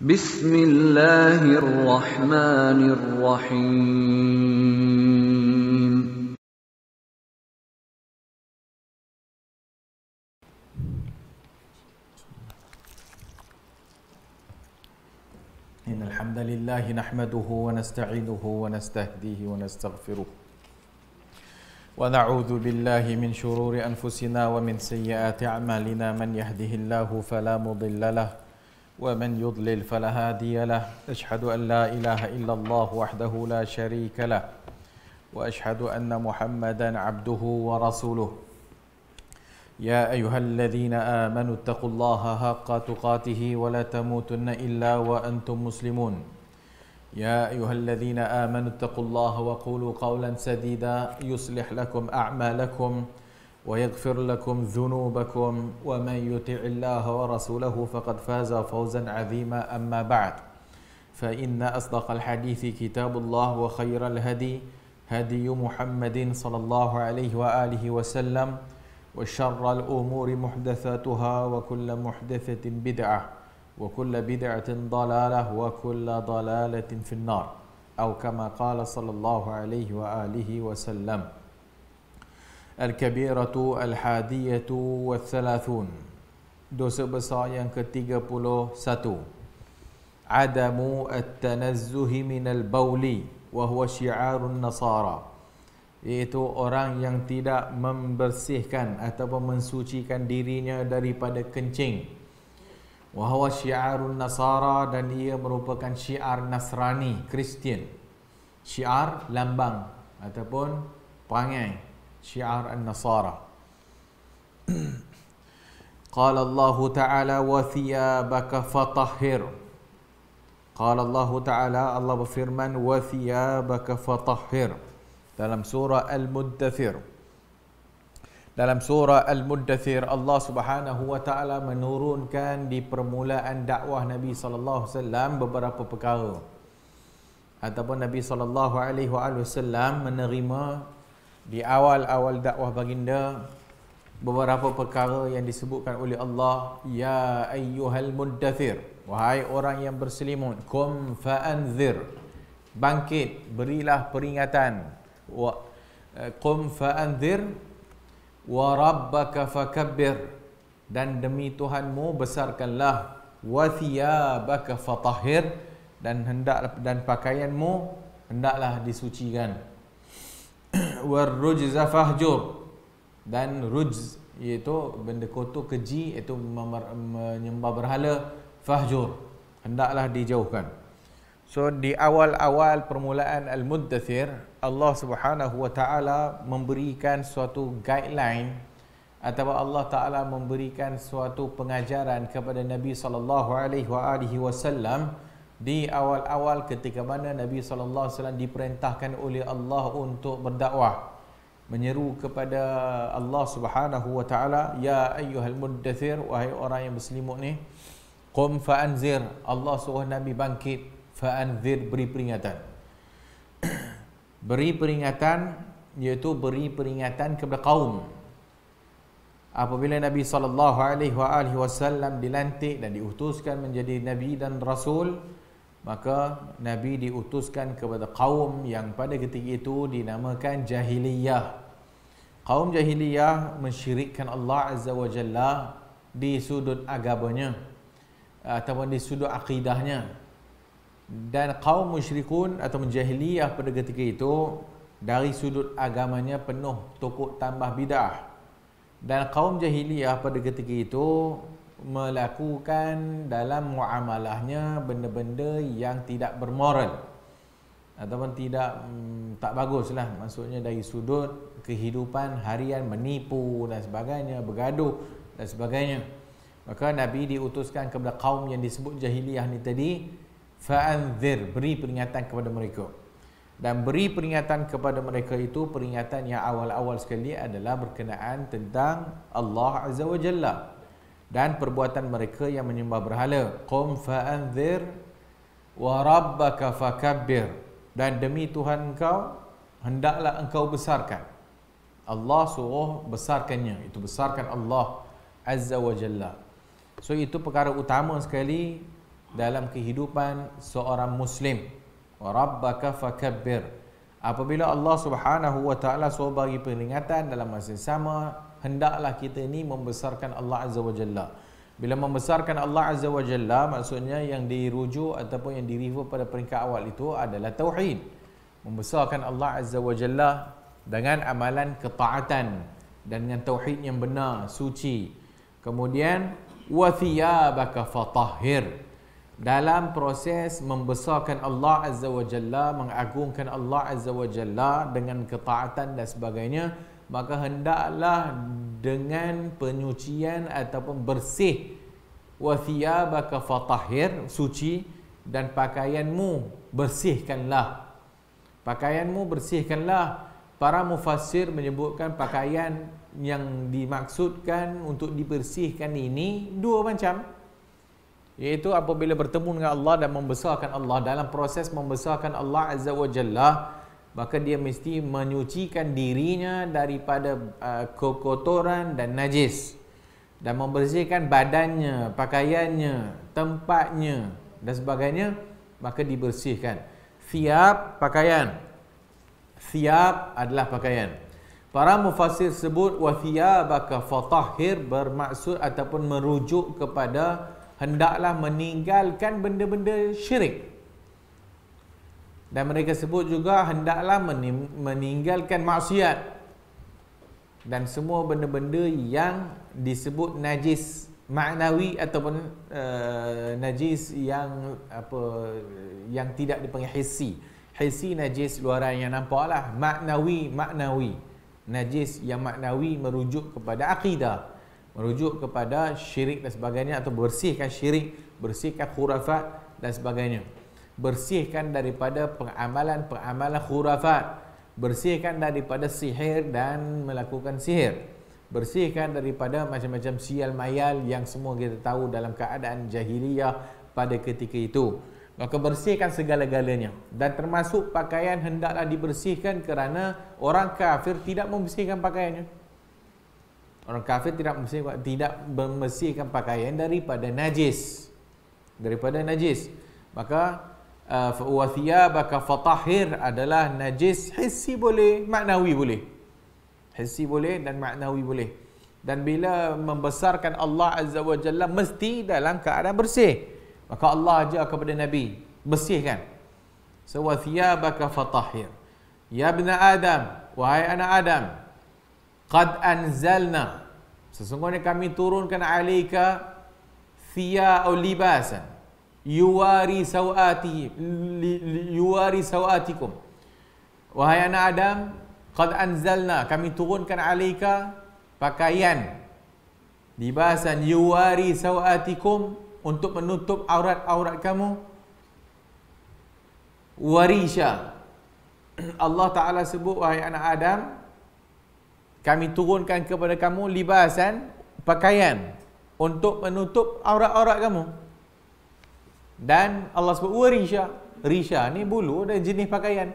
بسم الله الرحمن الرحيم إن الحمد لله نحمده ونستعينه ونستهديه ونستغفره ونعوذ بالله من شرور أنفسنا ومن سيئات أعمالنا من يهده الله فلا مضل له ومن يضلل فلا هادي له أشهد أن لا إله إلا الله وحده لا شريك له وأشهد أن محمدا عبده ورسوله يا أيها الذين آمنوا اتقوا الله حق تقاته ولا تموتن إلا وأنتم مسلمون يا أيها الذين آمنوا اتقوا الله وقولوا قولا سديدا يصلح لكم أعمالكم ويغفر لكم ذنوبكم ومن يطع الله ورسوله فقد فاز فوزا عظيما اما بعد فان اصدق الحديث كتاب الله وخير الهدي هدي محمد صلى الله عليه واله وسلم وشر الامور محدثاتها وكل محدثه بدعه وكل بدعه ضلاله وكل ضلاله في النار او كما قال صلى الله عليه واله وسلم الكبيرة الحادية والثلاثون dosa besar yang ke-31 adamu at-tanazzuhi minal bauli wa syiarun nasara iaitu orang yang tidak membersihkan ataupun mensucikan dirinya daripada kencing wa syiarun nasara dan ia merupakan syiar nasrani kristian syiar lambang ataupun perangai شعار النصارى قال الله تعالى وثيابك فطهر قال الله تعالى الله بفرمان وثيابك فطهر dalam surah Al-Muddathir Dalam surah Al-Muddathir Allah Subhanahu wa taala menurunkan di permulaan dakwah Nabi sallallahu alaihi wasallam beberapa perkara ataupun Nabi sallallahu menerima di awal-awal dakwah baginda beberapa perkara yang disebutkan oleh Allah ya ayyuhal muddathir wahai orang yang berselimut kum fa'anzir bangkit berilah peringatan wa eh, kum fa'anzir wa rabbaka fakabbir dan demi Tuhanmu besarkanlah wa thiyabaka fatahhir dan hendak dan pakaianmu hendaklah disucikan war rujza fahjur dan rujz iaitu benda kotor keji iaitu menyembah berhala fahjur hendaklah dijauhkan so di awal-awal permulaan al-muddathir Allah Subhanahu wa taala memberikan suatu guideline atau Allah taala memberikan suatu pengajaran kepada Nabi sallallahu alaihi wasallam di awal-awal ketika mana Nabi saw diperintahkan oleh Allah untuk berdakwah menyeru kepada Allah Subhanahu wa taala ya ayyuhal muddathir wahai orang yang berselimut ni qum fa anzir Allah suruh Nabi bangkit fa anzir beri peringatan beri peringatan iaitu beri peringatan kepada kaum apabila Nabi sallallahu alaihi wasallam dilantik dan diutuskan menjadi nabi dan rasul maka Nabi diutuskan kepada kaum yang pada ketika itu dinamakan jahiliyah. Kaum jahiliyah mensyirikkan Allah Azza wa Jalla di sudut agamanya atau di sudut akidahnya. Dan kaum musyrikun atau jahiliyah pada ketika itu dari sudut agamanya penuh tokoh tambah bidah. Dan kaum jahiliyah pada ketika itu melakukan dalam muamalahnya benda-benda yang tidak bermoral ataupun tidak mm, tak baguslah maksudnya dari sudut kehidupan harian menipu dan sebagainya bergaduh dan sebagainya maka nabi diutuskan kepada kaum yang disebut jahiliyah ni tadi fa'anzir beri peringatan kepada mereka dan beri peringatan kepada mereka itu peringatan yang awal-awal sekali adalah berkenaan tentang Allah Azza Wajalla dan perbuatan mereka yang menyembah berhala qum fa'anzir wa rabbaka fakabbir dan demi Tuhan engkau hendaklah engkau besarkan Allah suruh besarkannya itu besarkan Allah azza wa jalla so itu perkara utama sekali dalam kehidupan seorang muslim wa rabbaka fakabbir apabila Allah subhanahu wa taala suruh bagi peringatan dalam masa yang sama hendaklah kita ini membesarkan Allah Azza wa Jalla. Bila membesarkan Allah Azza wa Jalla, maksudnya yang dirujuk ataupun yang dirifer pada peringkat awal itu adalah Tauhid. Membesarkan Allah Azza wa Jalla dengan amalan ketaatan dan dengan Tauhid yang benar, suci. Kemudian, وَثِيَابَكَ فَطَهِرْ dalam proses membesarkan Allah Azza wa Jalla, mengagungkan Allah Azza wa Jalla dengan ketaatan dan sebagainya, maka hendaklah dengan penyucian ataupun bersih wathiyabaka fatahir suci dan pakaianmu bersihkanlah pakaianmu bersihkanlah para mufasir menyebutkan pakaian yang dimaksudkan untuk dibersihkan ini dua macam yaitu apabila bertemu dengan Allah dan membesarkan Allah dalam proses membesarkan Allah azza wa Maka dia mesti menyucikan dirinya daripada uh, kekotoran dan najis dan membersihkan badannya, pakaiannya, tempatnya dan sebagainya maka dibersihkan. Siap pakaian. Siap adalah pakaian. Para mufasir sebut wa thiyabaka fatahir bermaksud ataupun merujuk kepada hendaklah meninggalkan benda-benda syirik. Dan mereka sebut juga hendaklah meninggalkan maksiat dan semua benda-benda yang disebut najis maknawi ataupun uh, najis yang apa yang tidak dipanggil hissi. Hissi najis luaran yang nampaklah, maknawi maknawi. Najis yang maknawi merujuk kepada akidah, merujuk kepada syirik dan sebagainya atau bersihkan syirik, bersihkan khurafat dan sebagainya bersihkan daripada pengamalan-pengamalan khurafat bersihkan daripada sihir dan melakukan sihir bersihkan daripada macam-macam sial mayal yang semua kita tahu dalam keadaan jahiliyah pada ketika itu maka bersihkan segala-galanya dan termasuk pakaian hendaklah dibersihkan kerana orang kafir tidak membersihkan pakaiannya orang kafir tidak membersihkan tidak membersihkan pakaian daripada najis daripada najis maka Ah, wathiyabaka fatahir adalah najis hissi boleh, maknawi boleh. Hissi boleh dan maknawi boleh. Dan bila membesarkan Allah Azza wa Jalla mesti dalam keadaan bersih. Maka Allah ajar kepada Nabi, bersihkan. So wathiyabaka fatahir. Ya ibn Adam, wahai anak Adam, qad anzalna sesungguhnya kami turunkan alaika thiya'u libasan yuwari sawati yuwari sawatikum wahai anak adam qad anzalna kami turunkan alaika pakaian di bahasan yuwari sawatikum untuk menutup aurat-aurat kamu warisha Allah Ta'ala sebut wahai anak Adam Kami turunkan kepada kamu libasan pakaian Untuk menutup aurat-aurat kamu dan Allah sebut oh, Risha Risha ni bulu dan jenis pakaian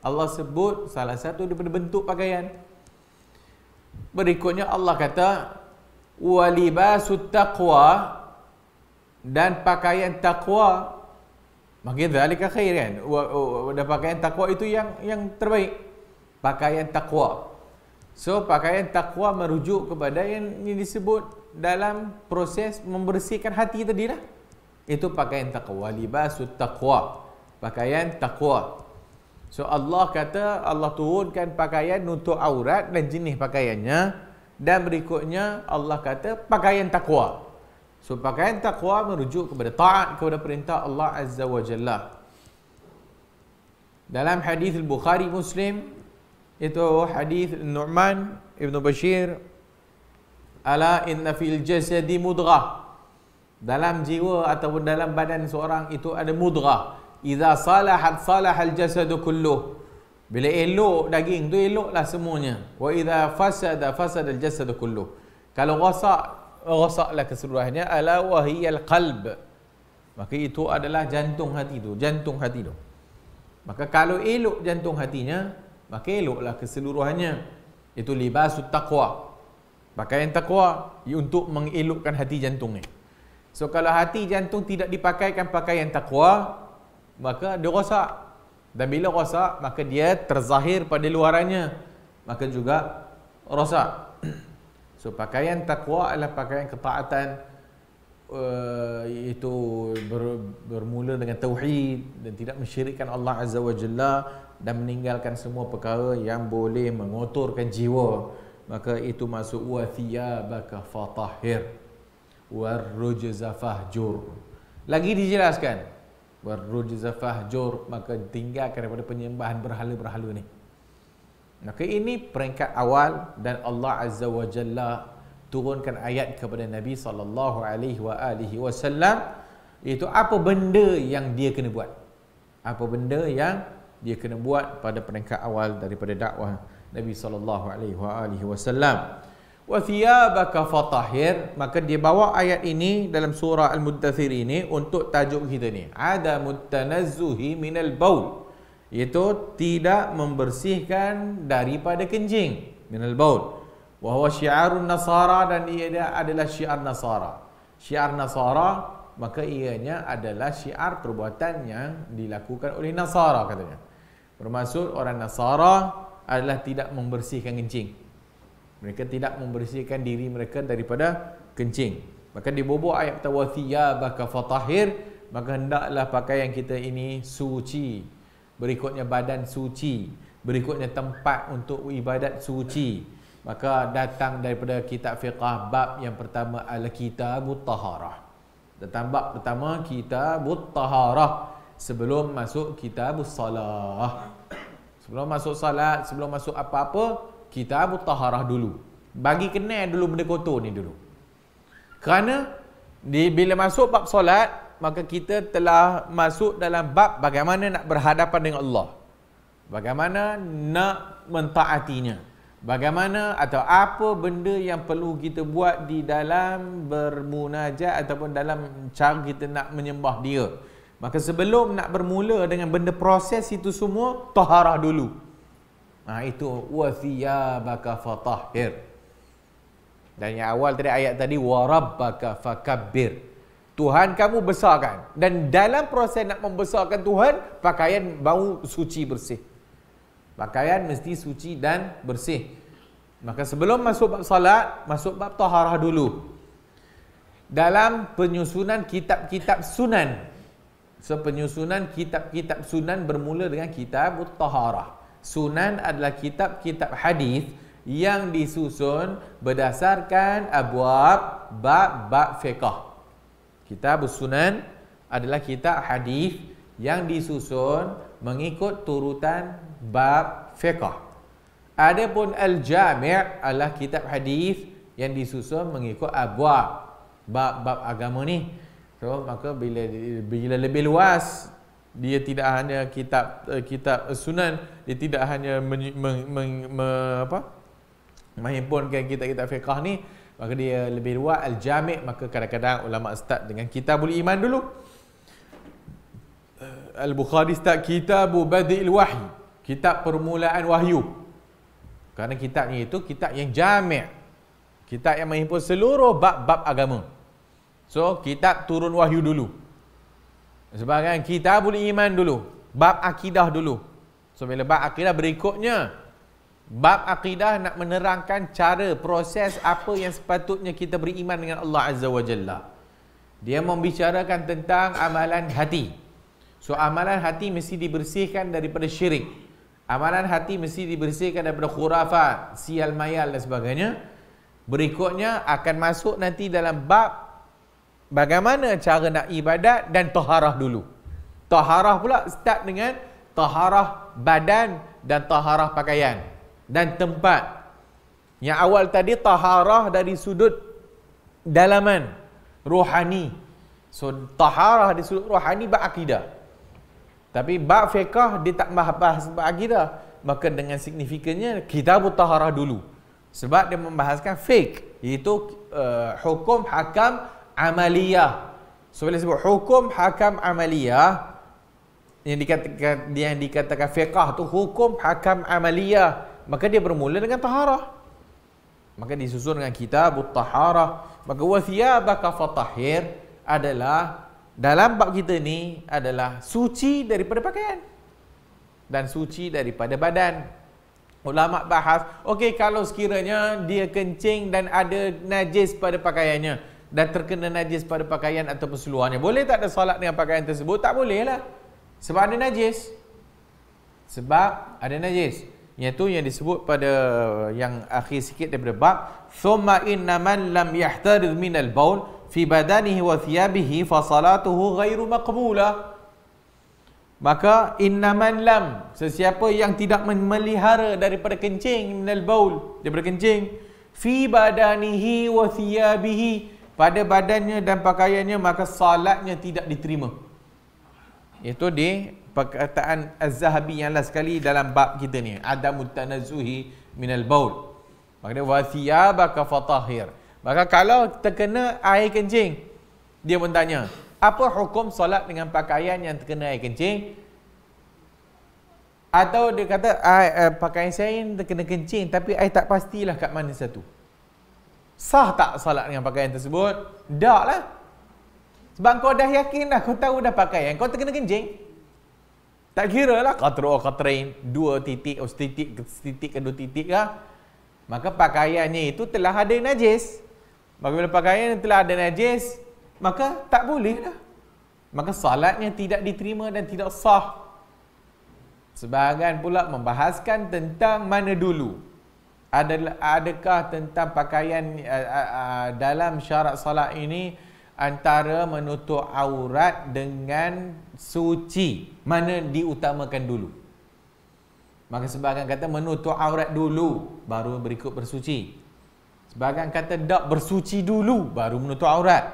Allah sebut salah satu daripada bentuk pakaian Berikutnya Allah kata Walibasu taqwa Dan pakaian taqwa Maka dhalika khair kan Dan pakaian taqwa itu yang yang terbaik Pakaian taqwa So pakaian taqwa merujuk kepada yang, yang disebut dalam proses membersihkan hati tadi lah itu pakaian taqwa libasut taqwa pakaian taqwa so Allah kata Allah turunkan pakaian untuk aurat dan jenis pakaiannya dan berikutnya Allah kata pakaian taqwa so pakaian taqwa merujuk kepada taat kepada perintah Allah azza wa jalla dalam hadis al-Bukhari Muslim itu hadis Nu'man Ibn Bashir ala inna fil jasadi mudghah dalam jiwa ataupun dalam badan seorang itu ada mudghah idza salahat salahal jasadu kulluh bila elok daging tu eloklah semuanya wa idza fasada fasada al jasadu kulluh kalau rosak rosaklah keseluruhannya ala wa qalb maka itu adalah jantung hati tu jantung hati tu maka kalau elok jantung hatinya maka eloklah keseluruhannya itu libasut taqwa pakaian taqwa untuk mengelokkan hati jantungnya. So kalau hati jantung tidak dipakaikan pakaian takwa, maka dia rosak. Dan bila rosak, maka dia terzahir pada luarannya. Maka juga rosak. So pakaian takwa adalah pakaian ketaatan uh, eh, itu ber, bermula dengan tauhid dan tidak mensyirikkan Allah Azza wa Jalla dan meninggalkan semua perkara yang boleh mengotorkan jiwa maka itu masuk wa thiyabaka fatahir warrujzafahjur. Lagi dijelaskan warrujzafahjur maka tinggalkan daripada penyembahan berhala-berhala ni. Maka ini peringkat awal dan Allah Azza wa Jalla turunkan ayat kepada Nabi sallallahu alaihi wasallam iaitu apa benda yang dia kena buat. Apa benda yang dia kena buat pada peringkat awal daripada dakwah Nabi sallallahu alaihi wasallam. وَثِيَابَكَ فَطَحِرْ Maka dia bawa ayat ini dalam surah Al-Muddathir ini untuk tajuk kita ni. عَدَمُ التَّنَزُّهِ مِنَ الْبَوْلِ Iaitu tidak membersihkan daripada kencing. مِنَ الْبَوْلِ وَهُوَ شِعَارُ Nasara Dan ia adalah syiar Nasara. Syiar Nasara maka ianya adalah syiar perbuatan yang dilakukan oleh Nasara katanya. Bermaksud orang Nasara adalah tidak membersihkan kencing. Mereka tidak membersihkan diri mereka daripada kencing. Maka di bawah ayat kata wasiya baka fatahir maka hendaklah pakaian kita ini suci. Berikutnya badan suci. Berikutnya tempat untuk ibadat suci. Maka datang daripada kitab fiqah bab yang pertama al-kitabu taharah. Datang bab pertama kitabu taharah sebelum masuk kitabu salah. Sebelum masuk salat, sebelum masuk apa-apa, kita kitab taharah dulu. Bagi kenal dulu benda kotor ni dulu. Kerana di, bila masuk bab solat, maka kita telah masuk dalam bab bagaimana nak berhadapan dengan Allah. Bagaimana nak mentaatinya. Bagaimana atau apa benda yang perlu kita buat di dalam bermunajat ataupun dalam cara kita nak menyembah dia. Maka sebelum nak bermula dengan benda proses itu semua, taharah dulu. Ha, itu baka fatahir. Dan yang awal tadi ayat tadi warabbaka fakabbir. Tuhan kamu besarkan dan dalam proses nak membesarkan Tuhan pakaian bau suci bersih. Pakaian mesti suci dan bersih. Maka sebelum masuk bab salat, masuk bab taharah dulu. Dalam penyusunan kitab-kitab sunan. So kitab-kitab sunan bermula dengan kitab taharah. Sunan adalah kitab-kitab hadis yang disusun berdasarkan abwab bab-bab fiqh. Kitab Sunan adalah kitab hadis yang disusun mengikut turutan bab fiqh. Adapun Al-Jami' adalah kitab hadis yang disusun mengikut abwab bab-bab agama ni. So, maka bila bila lebih luas dia tidak hanya kitab uh, kitab sunan dia tidak hanya men, men, men, men, apa menghimpunkan kitab-kitab fiqh ni maka dia lebih luas al jamik maka kadang-kadang ulama start dengan kitabul iman dulu eh, al bukhari start kitabu badil wahyi kitab permulaan wahyu kerana kitab ni itu kitab yang jamik kitab yang menghimpun seluruh bab-bab agama so kitab turun wahyu dulu sebab kan kita boleh iman dulu. Bab akidah dulu. So bila bab akidah berikutnya. Bab akidah nak menerangkan cara proses apa yang sepatutnya kita beriman dengan Allah Azza wa Jalla. Dia membicarakan tentang amalan hati. So amalan hati mesti dibersihkan daripada syirik. Amalan hati mesti dibersihkan daripada khurafat, sial mayal dan sebagainya. Berikutnya akan masuk nanti dalam bab bagaimana cara nak ibadat dan taharah dulu. Taharah pula start dengan taharah badan dan taharah pakaian dan tempat. Yang awal tadi taharah dari sudut dalaman rohani. So taharah dari sudut rohani bab akidah. Tapi bab fiqh dia tak bahas bab akidah. Maka dengan signifikannya kita pun taharah dulu. Sebab dia membahaskan fiqh iaitu uh, hukum hakam amaliyah. So bila sebut hukum hakam amaliyah yang dikatakan yang dikatakan fiqh tu hukum hakam amaliyah, maka dia bermula dengan taharah. Maka disusun dengan kitab taharah. Maka wathiyabaka fatahir adalah dalam bab kita ni adalah suci daripada pakaian dan suci daripada badan. Ulama bahas, okey kalau sekiranya dia kencing dan ada najis pada pakaiannya, dan terkena najis pada pakaian atau seluarnya. Boleh tak ada salat dengan pakaian tersebut? Tak boleh lah. Sebab ada najis. Sebab ada najis. Yang tu yang disebut pada yang akhir sikit daripada bab. ثُمَّ إِنَّ مَنْ لَمْ يَحْتَرِذْ مِنَ الْبَوْلِ فِي بَدَنِهِ وَثِيَابِهِ فَصَلَاتُهُ غَيْرُ مَقْبُولَهُ Maka innaman lam sesiapa yang tidak memelihara daripada kencing minal baul daripada kencing fi badanihi wa thiyabihi pada badannya dan pakaiannya maka salatnya tidak diterima. Itu di perkataan Az-Zahabi yang last sekali dalam bab kita ni, adamut tanazzuhi minal baul. Maknanya wa thiyabaka fatahir. Maka kalau terkena air kencing, dia pun tanya, apa hukum salat dengan pakaian yang terkena air kencing? Atau dia kata, eh, pakaian saya terkena kencing tapi saya tak pastilah kat mana satu sah tak salat dengan pakaian tersebut? Tak lah. Sebab kau dah yakin dah, kau tahu dah pakaian. Kau terkena kencing. Tak kira lah katera oh, katerin dua titik, oh, setitik, setitik ke dua titik lah. Maka pakaiannya itu telah ada najis. Maka bila pakaian telah ada najis, maka tak boleh lah. Maka salatnya tidak diterima dan tidak sah. Sebahagian pula membahaskan tentang mana dulu adalah adakah tentang pakaian uh, uh, dalam syarat solat ini antara menutup aurat dengan suci mana diutamakan dulu maka sebahagian kata menutup aurat dulu baru berikut bersuci sebahagian kata tak bersuci dulu baru menutup aurat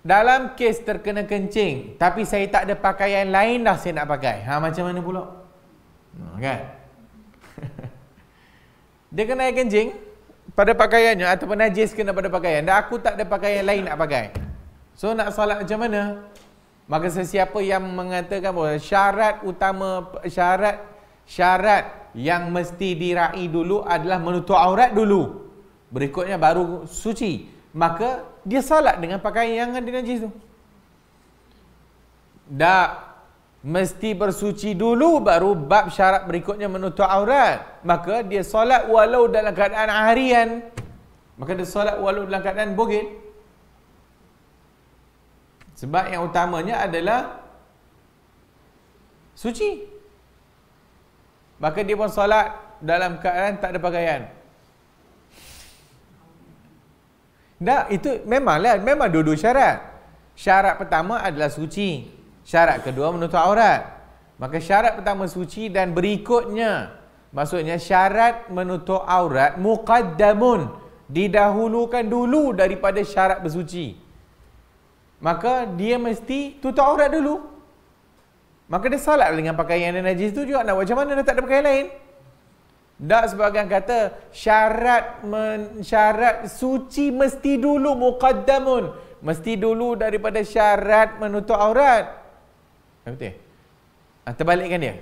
dalam kes terkena kencing tapi saya tak ada pakaian lain dah saya nak pakai ha macam mana pula hmm, kan Dia kena air kencing pada pakaiannya ataupun najis kena pada pakaian. Dan aku tak ada pakaian lain nak pakai. So nak solat macam mana? Maka sesiapa yang mengatakan bahawa syarat utama syarat syarat yang mesti diraih dulu adalah menutup aurat dulu. Berikutnya baru suci. Maka dia solat dengan pakaian yang ada najis tu. Dah mesti bersuci dulu baru bab syarat berikutnya menutup aurat maka dia solat walau dalam keadaan harian maka dia solat walau dalam keadaan bogil sebab yang utamanya adalah suci maka dia pun solat dalam keadaan tak ada pakaian Nah, itu memanglah memang dua-dua syarat. Syarat pertama adalah suci. Syarat kedua menutup aurat. Maka syarat pertama suci dan berikutnya maksudnya syarat menutup aurat muqaddamun didahulukan dulu daripada syarat bersuci. Maka dia mesti tutup aurat dulu. Maka dia salat dengan pakaian yang najis tu juga nak macam mana dia tak ada pakaian lain. Tak sebagian kata syarat men syarat suci mesti dulu muqaddamun mesti dulu daripada syarat menutup aurat. Yang betul? Ha, ah, terbalikkan dia.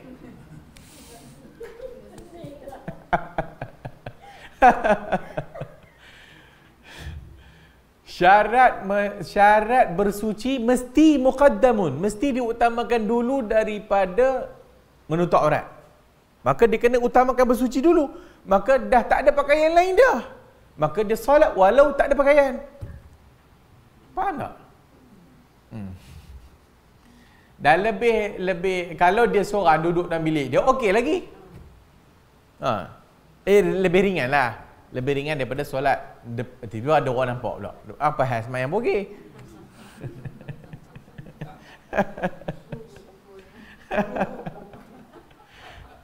syarat syarat bersuci mesti muqaddamun, mesti diutamakan dulu daripada menutup aurat. Maka dia kena utamakan bersuci dulu. Maka dah tak ada pakaian lain dah. Maka dia solat walau tak ada pakaian. Faham tak? Hmm. Dan lebih lebih kalau dia seorang duduk dalam bilik dia okey lagi. Ha. Eh lebih ringan lah. Lebih ringan daripada solat. Tiba-tiba ada orang nampak pula. Apa hal semayang bogey?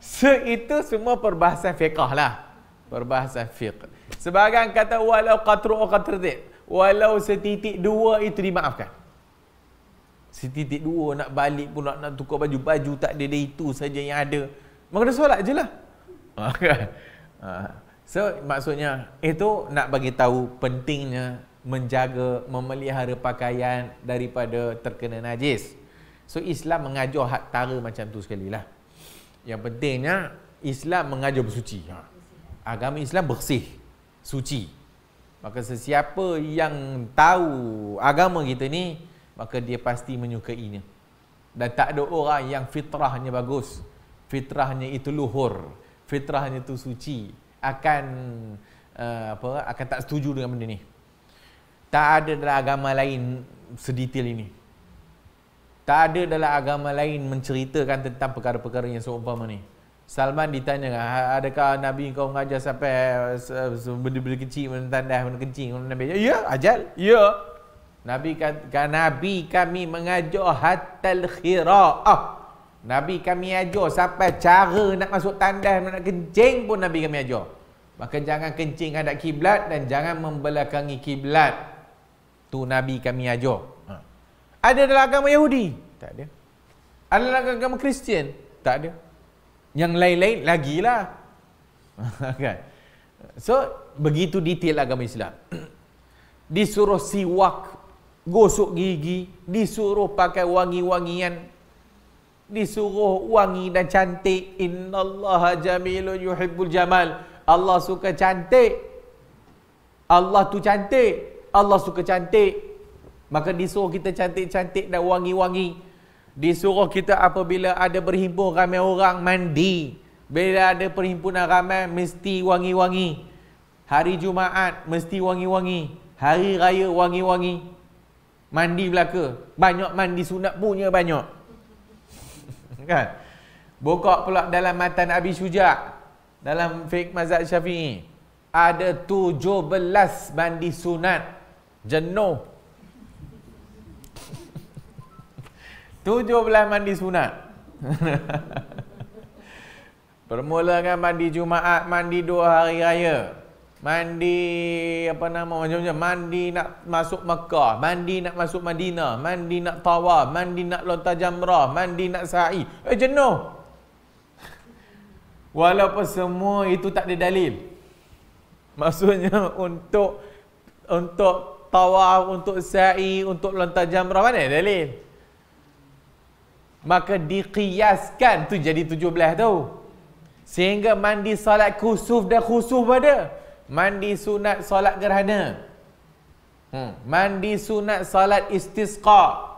so itu semua perbahasan fiqah lah. Perbahasan fiqh. Sebagian kata walau qatru qatratin. Walau setitik dua itu dimaafkan. Si titik dua nak balik pun nak, nak tukar baju Baju tak ada dia itu saja yang ada Maka dia solat je lah ah, kan? ah. So maksudnya Itu nak bagi tahu pentingnya Menjaga memelihara pakaian Daripada terkena najis So Islam mengajar hak tara macam tu sekali lah Yang pentingnya Islam mengajar bersuci ha. Agama Islam bersih Suci Maka sesiapa yang tahu agama kita ni maka dia pasti menyukainya. Dan tak ada orang yang fitrahnya bagus. Fitrahnya itu luhur. Fitrahnya itu suci. Akan uh, apa akan tak setuju dengan benda ni. Tak ada dalam agama lain sedetail ini. Tak ada dalam agama lain menceritakan tentang perkara-perkara yang seumpama ni. Salman ditanya, adakah Nabi kau mengajar sampai eh, benda-benda kecil, menentang kecil? benda kecil. Nabi kata, ya, ajal. Ya, Nabi kan Nabi kami mengajar hatal khiraah. Nabi kami ajar sampai cara nak masuk tandas nak kencing pun Nabi kami ajar. Maka jangan kencing hadap kiblat dan jangan membelakangi kiblat. Tu Nabi kami ajar. Ha. Ada dalam agama Yahudi? Tak ada. Ada dalam agama Kristian? Tak ada. Yang lain-lain lagilah. kan? so, begitu detail agama Islam. Disuruh siwak gosok gigi, disuruh pakai wangi-wangian, disuruh wangi dan cantik. Innallaha jamilun yuhibbul jamal. Allah suka cantik. Allah tu cantik. Allah suka cantik. Maka disuruh kita cantik-cantik dan wangi-wangi. Disuruh kita apabila ada berhimpun ramai orang mandi. Bila ada perhimpunan ramai mesti wangi-wangi. Hari Jumaat mesti wangi-wangi. Hari raya wangi-wangi. Mandi belaka. Banyak mandi sunat punya banyak. kan? Buka pula dalam matan Abi Syuja' dalam fiqh mazhab Syafi'i. Ada tujuh belas mandi sunat. Jenuh. belas mandi sunat. Bermula dengan mandi Jumaat, mandi dua hari raya mandi apa nama macam-macam mandi nak masuk Mekah mandi nak masuk Madinah mandi nak tawaf mandi nak lontar jamrah mandi nak sa'i eh jenuh walaupun semua itu tak ada dalil maksudnya untuk untuk tawaf untuk sa'i untuk lontar jamrah mana dalil maka dikiaskan tu jadi tujuh belah tu sehingga mandi salat khusuf dan khusuf pada dia mandi sunat solat gerhana. Hmm, mandi sunat solat istisqa.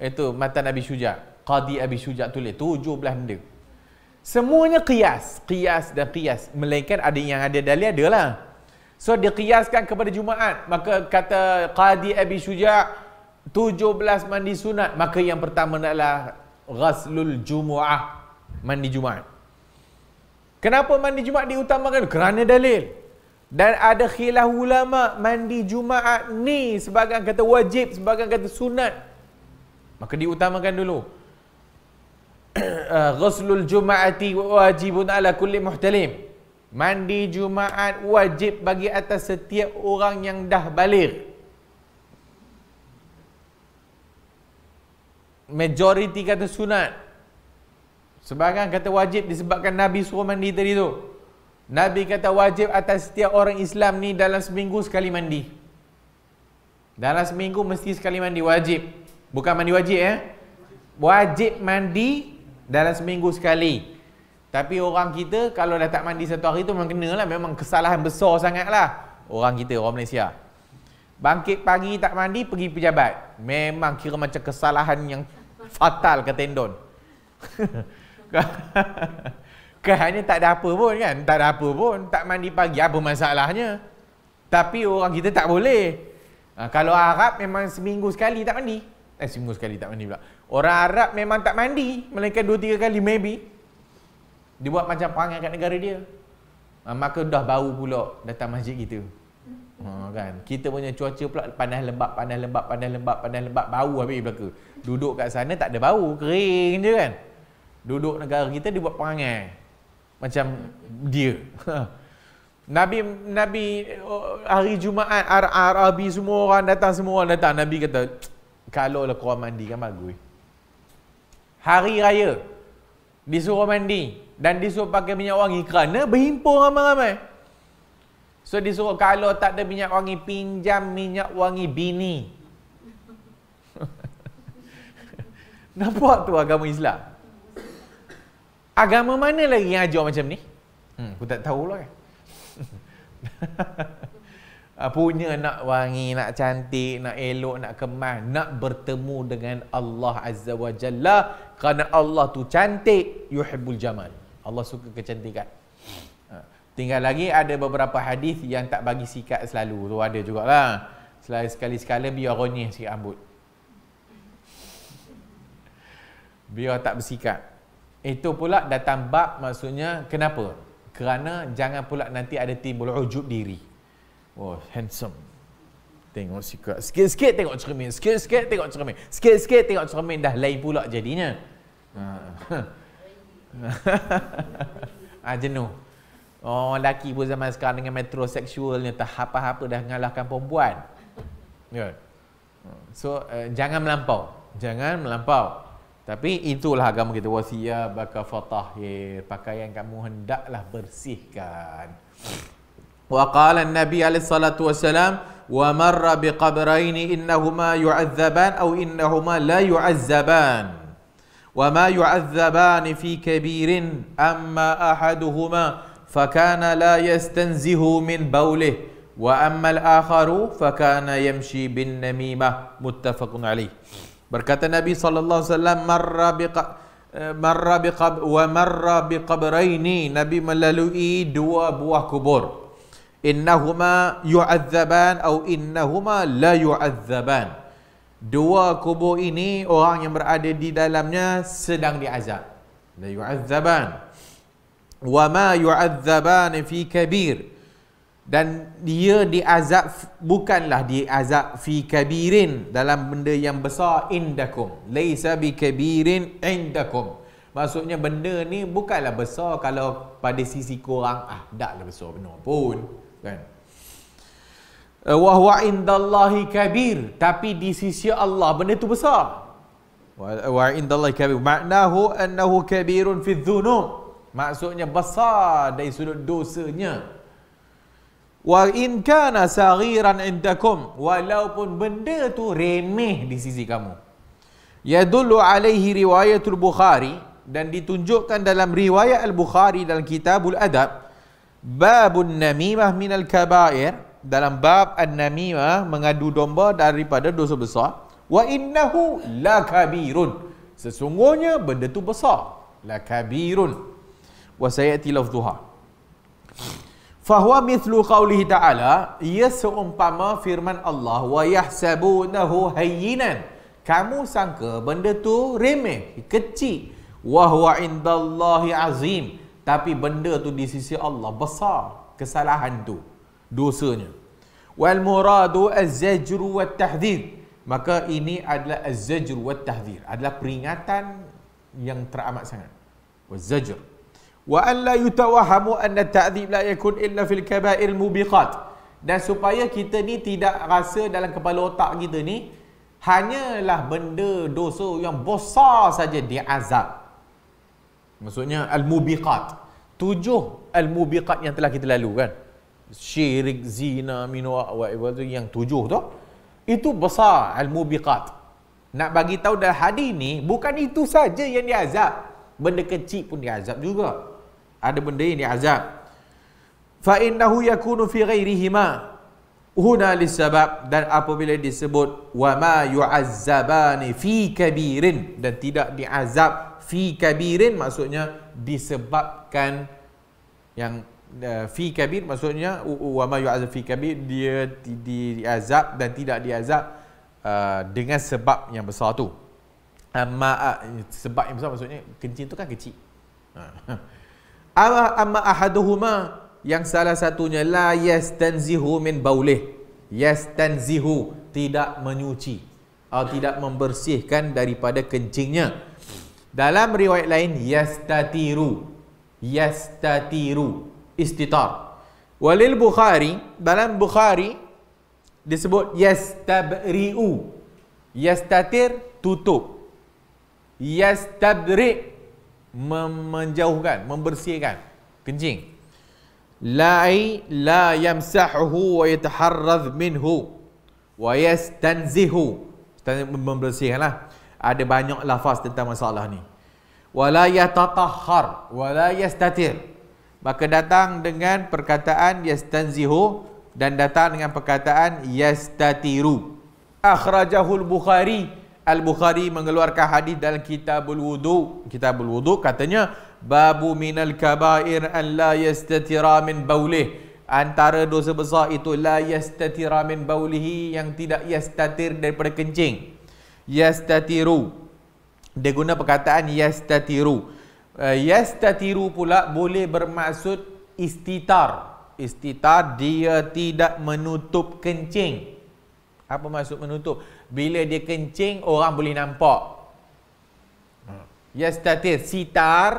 Itu mata Nabi Syuja. Qadi Abi Syuja tulis 17 benda. Semuanya kias, kias dan kias. Melainkan ada yang ada dalil adalah. So diqiyaskan kepada Jumaat, maka kata Qadi Abi Syuja belas mandi sunat, maka yang pertama adalah ghaslul jumuah mandi Jumaat. Kenapa mandi Jumaat diutamakan? Kerana dalil. Dan ada khilaf ulama mandi Jumaat ni sebagai kata wajib, sebagai kata sunat. Maka diutamakan dulu. Uh, Ghuslul Jumaati wajibun ala kulli muhtalim. Mandi Jumaat wajib bagi atas setiap orang yang dah balik. Majoriti kata sunat. Sebarang kata wajib disebabkan Nabi suruh mandi tadi tu. Nabi kata wajib atas setiap orang Islam ni dalam seminggu sekali mandi. Dalam seminggu mesti sekali mandi wajib. Bukan mandi wajib ya. Eh? Wajib mandi dalam seminggu sekali. Tapi orang kita kalau dah tak mandi satu hari tu memang kena lah. Memang kesalahan besar sangat lah. Orang kita, orang Malaysia. Bangkit pagi tak mandi pergi pejabat. Memang kira macam kesalahan yang fatal ke tendon. Kehanya tak ada apa pun kan? Tak ada apa pun. Tak mandi pagi apa masalahnya? Tapi orang kita tak boleh. Ha, kalau Arab memang seminggu sekali tak mandi. Eh seminggu sekali tak mandi pula. Orang Arab memang tak mandi. Melainkan dua tiga kali maybe. Dia buat macam perangai kat negara dia. Ha, maka dah bau pula datang masjid kita. Ha, kan? Kita punya cuaca pula panas lembab, panas lembab, panas lembab, panas lembab. Bau habis belaka. Duduk kat sana tak ada bau. Kering je kan? duduk negara kita dibuat perangai macam dia Nabi Nabi oh, hari Jumaat Arabi semua orang datang semua orang datang Nabi kata kalau lah kau mandi kan bagus hari raya disuruh mandi dan disuruh pakai minyak wangi kerana berhimpun ramai-ramai so disuruh kalau tak ada minyak wangi pinjam minyak wangi bini nampak tu agama Islam Agama mana lagi yang ajar macam ni? Hmm, aku tak tahu lah eh. kan. Punya nak wangi, nak cantik, nak elok, nak kemas, nak bertemu dengan Allah Azza wa Jalla kerana Allah tu cantik, yuhibbul jamal. Allah suka kecantikan. Ha. Tinggal lagi ada beberapa hadis yang tak bagi sikat selalu. Tu ada jugalah. Selalu sekali-sekala biar ronyih sikit rambut. Biar tak bersikap. Itu pula datang bab maksudnya kenapa? Kerana jangan pula nanti ada timbul ujub diri. Oh, handsome. Tengok sikap. Sikit-sikit tengok cermin. Sikit-sikit tengok cermin. Sikit-sikit tengok cermin dah lain pula jadinya. Ha. ha, Oh, lelaki pun zaman sekarang dengan metroseksualnya tak apa-apa dah mengalahkan perempuan. Yeah. So, uh, jangan melampau. Jangan melampau. Tapi itulah agama kita wasiya baka fatahir. Pakaian kamu hendaklah bersihkan. Wa qala an-nabi alaihi salatu wasalam wa marra bi qabraini innahuma yu'adzaban aw innahuma la yu'adzaban. Wa ma yu'adzaban fi kabirin amma ahaduhuma فكان لا يستنزه من بوله وأما الآخر فكان يمشي بالنميمة متفق عليه Berkata Nabi sallallahu alaihi wasallam marra bi eh, marra bi wa marra bi qabraini Nabi melalui dua buah kubur. Innahuma yu'adzaban atau innahuma la yu'adzaban. Dua kubur ini orang yang berada di dalamnya sedang diazab. La yu'adzaban. Wa ma yu'adzaban fi kabir dan dia diazab bukanlah diazab fi kabirin dalam benda yang besar indakum laisa bi kabirin indakum maksudnya benda ni bukanlah besar kalau pada sisi kurang ah taklah besar benar pun kan eh, wa huwa indallahi kabir tapi di sisi Allah benda tu besar wa indallahi kabir maknahu annahu kabirun fi dhunub maksudnya besar dari sudut dosanya Wa in kana saghiran indakum walaupun benda tu remeh di sisi kamu. Ya Yadullu alaihi al Bukhari dan ditunjukkan dalam riwayat Al-Bukhari dalam Kitabul Adab bab babun namimah al kabair dalam bab an-namimah mengadu domba daripada dosa besar wa innahu kabirun. sesungguhnya benda tu besar lakabirun wa sayati lafdhuha Fahuwa mithlu qawlihi ta'ala Ia seumpama firman Allah Wa yahsabunahu hayyinan Kamu sangka benda tu remeh Kecil Wahuwa indallahi azim Tapi benda tu di sisi Allah Besar kesalahan tu Dosanya Wal muradu az-zajru wa tahdid. Maka ini adalah az-zajru wa tahdhir Adalah peringatan yang teramat sangat Az-zajru wa an la yutawahhamu anna ta'dhib la yakun illa fil kaba'ir mubiqat dan supaya kita ni tidak rasa dalam kepala otak kita ni hanyalah benda dosa yang besar saja azab. maksudnya al mubiqat tujuh al mubiqat yang telah kita lalu kan syirik zina minwa wa wa ibadah yang tujuh tu itu besar al mubiqat nak bagi tahu dalam hadis ni bukan itu saja yang diazab benda kecil pun diazab juga ada benda ini azab fa innahu yakunu fi ghairihima huna lisabab dan apabila disebut wama yu'azzabani fi kabirin dan tidak diazab fi kabirin maksudnya disebabkan yang uh, fi kabir maksudnya wama yu'azzab fi kabir dia diazab di, di dan tidak diazab uh, dengan sebab yang besar tu amma uh, sebab yang besar maksudnya kencing tu kan kecil ha. Ama amma ahaduhuma yang salah satunya la yastanzihu min baulih. Yastanzihu tidak menyuci atau tidak membersihkan daripada kencingnya. Dalam riwayat lain yastatiru. Yastatiru istitar. Walil Bukhari dalam Bukhari disebut yastabri'u. Yastatir tutup. Yastabri' menjauhkan, membersihkan kencing. La la yamsahuhu wa yataharradh minhu wa yastanzihu. membersihkanlah. Ada banyak lafaz tentang masalah ni. Wa la yatatahhar wa la yastatir. Maka datang dengan perkataan yastanzihu dan datang dengan perkataan yastatiru. Akhrajahul Bukhari. Al-Bukhari mengeluarkan hadis dalam Kitabul Wudu. Kitabul Wudu katanya babu minal kabair an la yastatira min baulih. Antara dosa besar itu la yastatira min baulihi yang tidak yastatir daripada kencing. Yastatiru. Dia guna perkataan yastatiru. Eh, yastatiru pula boleh bermaksud istitar. Istitar dia tidak menutup kencing. Apa maksud menutup? Bila dia kencing, orang boleh nampak. Yastatir sitar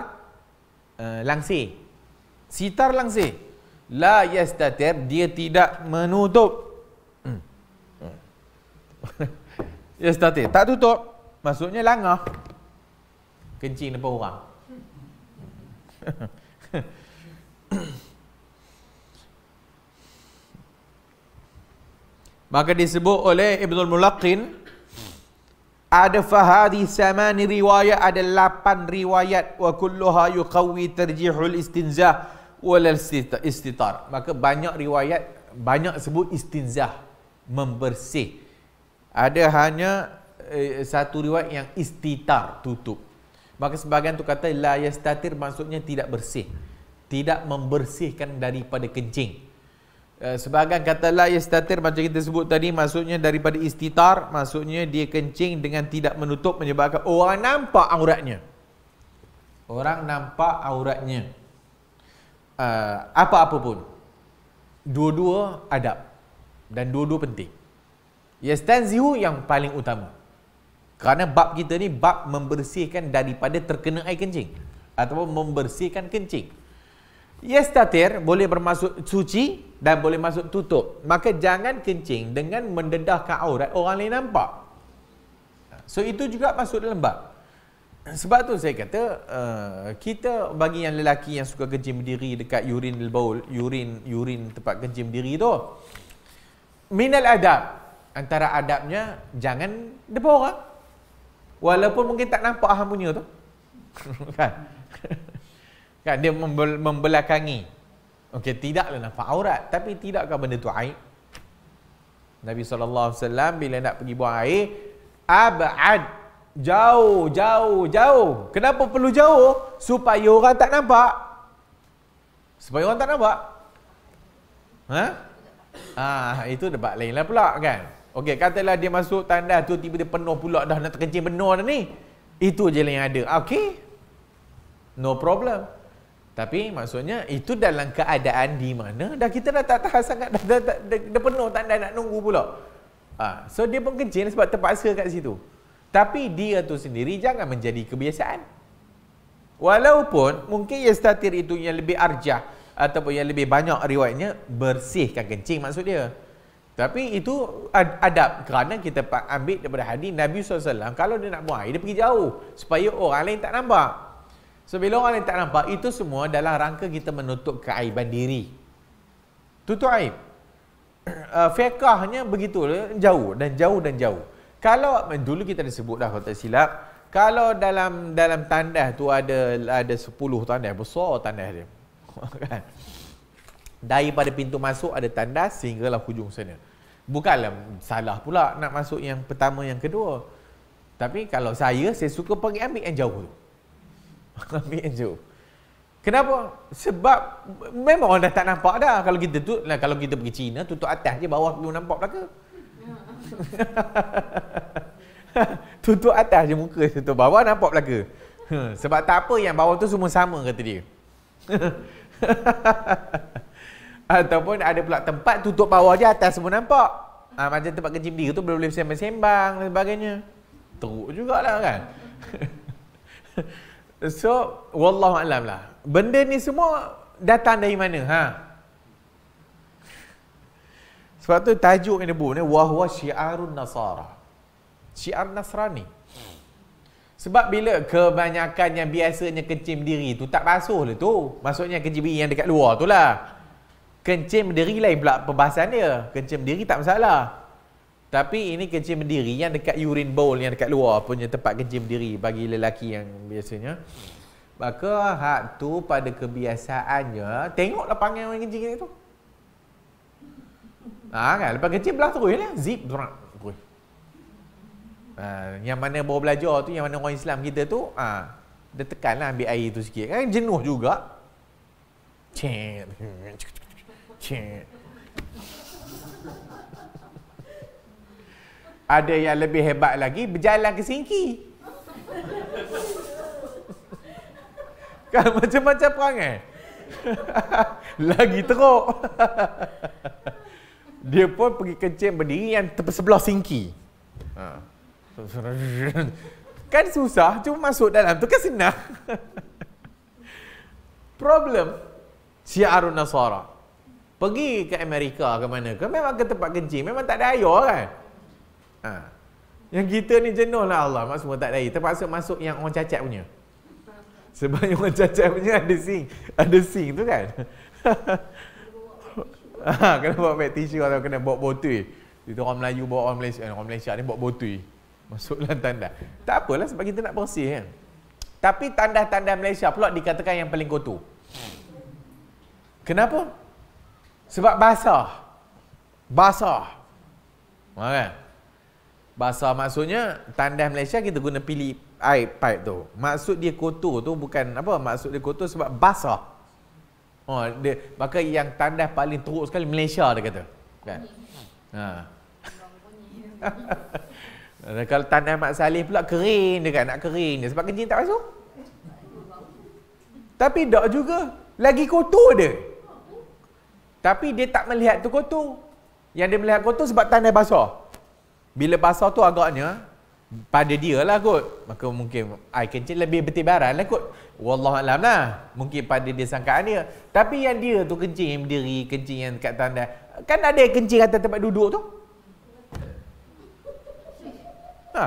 uh, eh, langsi. Sitar langsi. La yastatir, dia tidak menutup. Hmm. Yes yastatir, tak tutup. Maksudnya langah. Kencing depan orang. Maka disebut oleh Ibnul Mulaqin ada fahadi samani riwayat ada lapan riwayat wa kulluha yuqawi tarjihul istinzah wal istitar. Maka banyak riwayat banyak sebut istinzah membersih. Ada hanya eh, satu riwayat yang istitar tutup. Maka sebagian tu kata la yastatir maksudnya tidak bersih. Tidak membersihkan daripada kencing. Eh, sebahagian kata la yastatir macam kita sebut tadi maksudnya daripada istitar maksudnya dia kencing dengan tidak menutup menyebabkan orang nampak auratnya orang nampak auratnya uh, apa-apa pun dua-dua adab dan dua-dua penting yastanzihu yang paling utama kerana bab kita ni bab membersihkan daripada terkena air kencing atau membersihkan kencing Yastatir boleh bermaksud suci dan boleh masuk tutup. Maka jangan kencing dengan mendedahkan aurat orang lain nampak. So itu juga masuk dalam bab. Sebab tu saya kata uh, kita bagi yang lelaki yang suka kencing berdiri dekat urin bowl, urin urin tempat kencing berdiri tu. Minal adab. Antara adabnya jangan depa orang. Walaupun mungkin tak nampak hang punya tu. kan? Kan dia membelakangi. Okey, tidaklah nampak aurat, tapi tidakkah benda tu aib? Nabi SAW bila nak pergi buang air, ab'ad jauh, jauh, jauh. Kenapa perlu jauh? Supaya orang tak nampak. Supaya orang tak nampak. Ha? Ah, itu debat lainlah lah pula kan. Okey, katalah dia masuk tanda tu tiba-tiba penuh pula dah nak terkencing penuh dah ni. Itu je lah yang ada. Okey. No problem. Tapi maksudnya itu dalam keadaan di mana dah kita dah tak tahan sangat dah, dah, dah, dah, dah penuh tak ada nak nunggu pula. Ha, so dia pun kencing sebab terpaksa kat situ. Tapi dia tu sendiri jangan menjadi kebiasaan. Walaupun mungkin statir itu yang lebih arjah ataupun yang lebih banyak riwayatnya bersihkan kencing maksud dia. Tapi itu adab kerana kita ambil daripada hadis Nabi SAW kalau dia nak buang air dia pergi jauh supaya orang lain tak nampak. So bila orang lain tak nampak, itu semua dalam rangka kita menutup keaiban diri. Tutup aib. Uh, fiqahnya begitu, jauh dan jauh dan jauh. Kalau dulu kita dah sebut dah kalau tak silap, kalau dalam dalam tandas tu ada ada 10 tandas besar tandas dia. Kan? Dari pada pintu masuk ada tandas sehinggalah hujung sana. Bukanlah salah pula nak masuk yang pertama yang kedua. Tapi kalau saya saya suka pergi ambil yang jauh tu. Ambil je. Kenapa? Sebab memang orang dah tak nampak dah. Kalau kita tu, lah kalau kita pergi China, tutup atas je, bawah tu nampak belaka. tutup atas je muka, tutup bawah nampak belaka. Ha, sebab tak apa yang bawah tu semua sama kata dia. Ataupun ada pula tempat tutup bawah je atas semua nampak. Ha, macam tempat kerja dia tu belum boleh sembang-sembang dan sebagainya. Teruk jugalah kan. So, wallahu alam lah. Benda ni semua datang dari mana? Ha? Sebab tu tajuk yang dia buat ni, wah wah syiarun nasara. Syiar nasrani. Sebab bila kebanyakan yang biasanya kencim diri tu tak basuh lah tu. Maksudnya kencim diri yang dekat luar tu lah. Kencim diri lain pula perbahasan dia. Kencim diri tak masalah. Tapi ini kencing berdiri yang dekat urine bowl yang dekat luar punya tempat kencing berdiri bagi lelaki yang biasanya. Maka hak tu pada kebiasaannya tengoklah panggil orang kencing itu. Ah ha, kan lepas kencing belah terus lah zip drak terus. Ha, yang mana bawa belajar tu yang mana orang Islam kita tu ah ha, dia tekanlah ambil air tu sikit kan jenuh juga. Cek. Cek. ada yang lebih hebat lagi berjalan ke singki. kan macam-macam perangai. Eh? lagi teruk. Dia pun pergi kencing berdiri yang tepi sebelah singki. Ha. kan susah cuma masuk dalam tu kan senang. Problem Syiarun Nasara. Pergi ke Amerika ke mana ke memang ke tempat kencing memang tak ada air kan. Ha. Yang kita ni jenuh lah Allah Maksud semua tak daya Terpaksa masuk yang orang cacat punya Sebab yang orang cacat punya ada sing Ada sing tu kan ha, Kena bawa back tissue atau kena bawa botui Itu orang Melayu bawa orang Malaysia eh, Orang Malaysia ni bawa botui Masuklah tanda Tak apalah sebab kita nak bersih kan Tapi tanda-tanda Malaysia pula dikatakan yang paling kotor Kenapa? Sebab basah Basah Faham kan? Bahasa maksudnya tandas Malaysia kita guna pilih air pipe tu. Maksud dia kotor tu bukan apa maksud dia kotor sebab basah. Oh dia maka yang tandas paling teruk sekali Malaysia dia kata. Kan? Ha. Dan kalau tandas Mak Saleh pula kering dia kan, nak kering dia sebab kencing tak masuk. Tapi dak juga lagi kotor dia. Tapi dia tak melihat tu kotor. Yang dia melihat kotor sebab tandas basah bila basah tu agaknya pada dia lah kot maka mungkin I kencing lebih bertibaran lah kot Wallahualam lah mungkin pada dia sangkaan dia tapi yang dia tu kencing yang berdiri kencing yang dekat tanda kan ada yang kencing atas tempat duduk tu ha.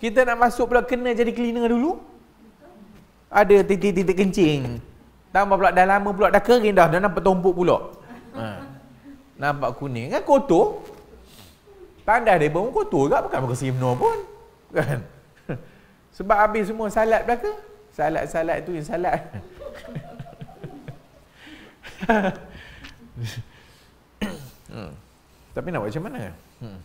kita nak masuk pula kena jadi cleaner dulu ada titik-titik kencing tambah pula dah lama pula dah kering dah dah nampak tumpuk pula ha. nampak kuning kan kotor pandai dia pun kau juga bukan muka Sibno pun. Kan? Sebab habis semua salat belaka. Salat-salat tu yang salat. Hmm. Tapi nak buat macam mana? Hmm.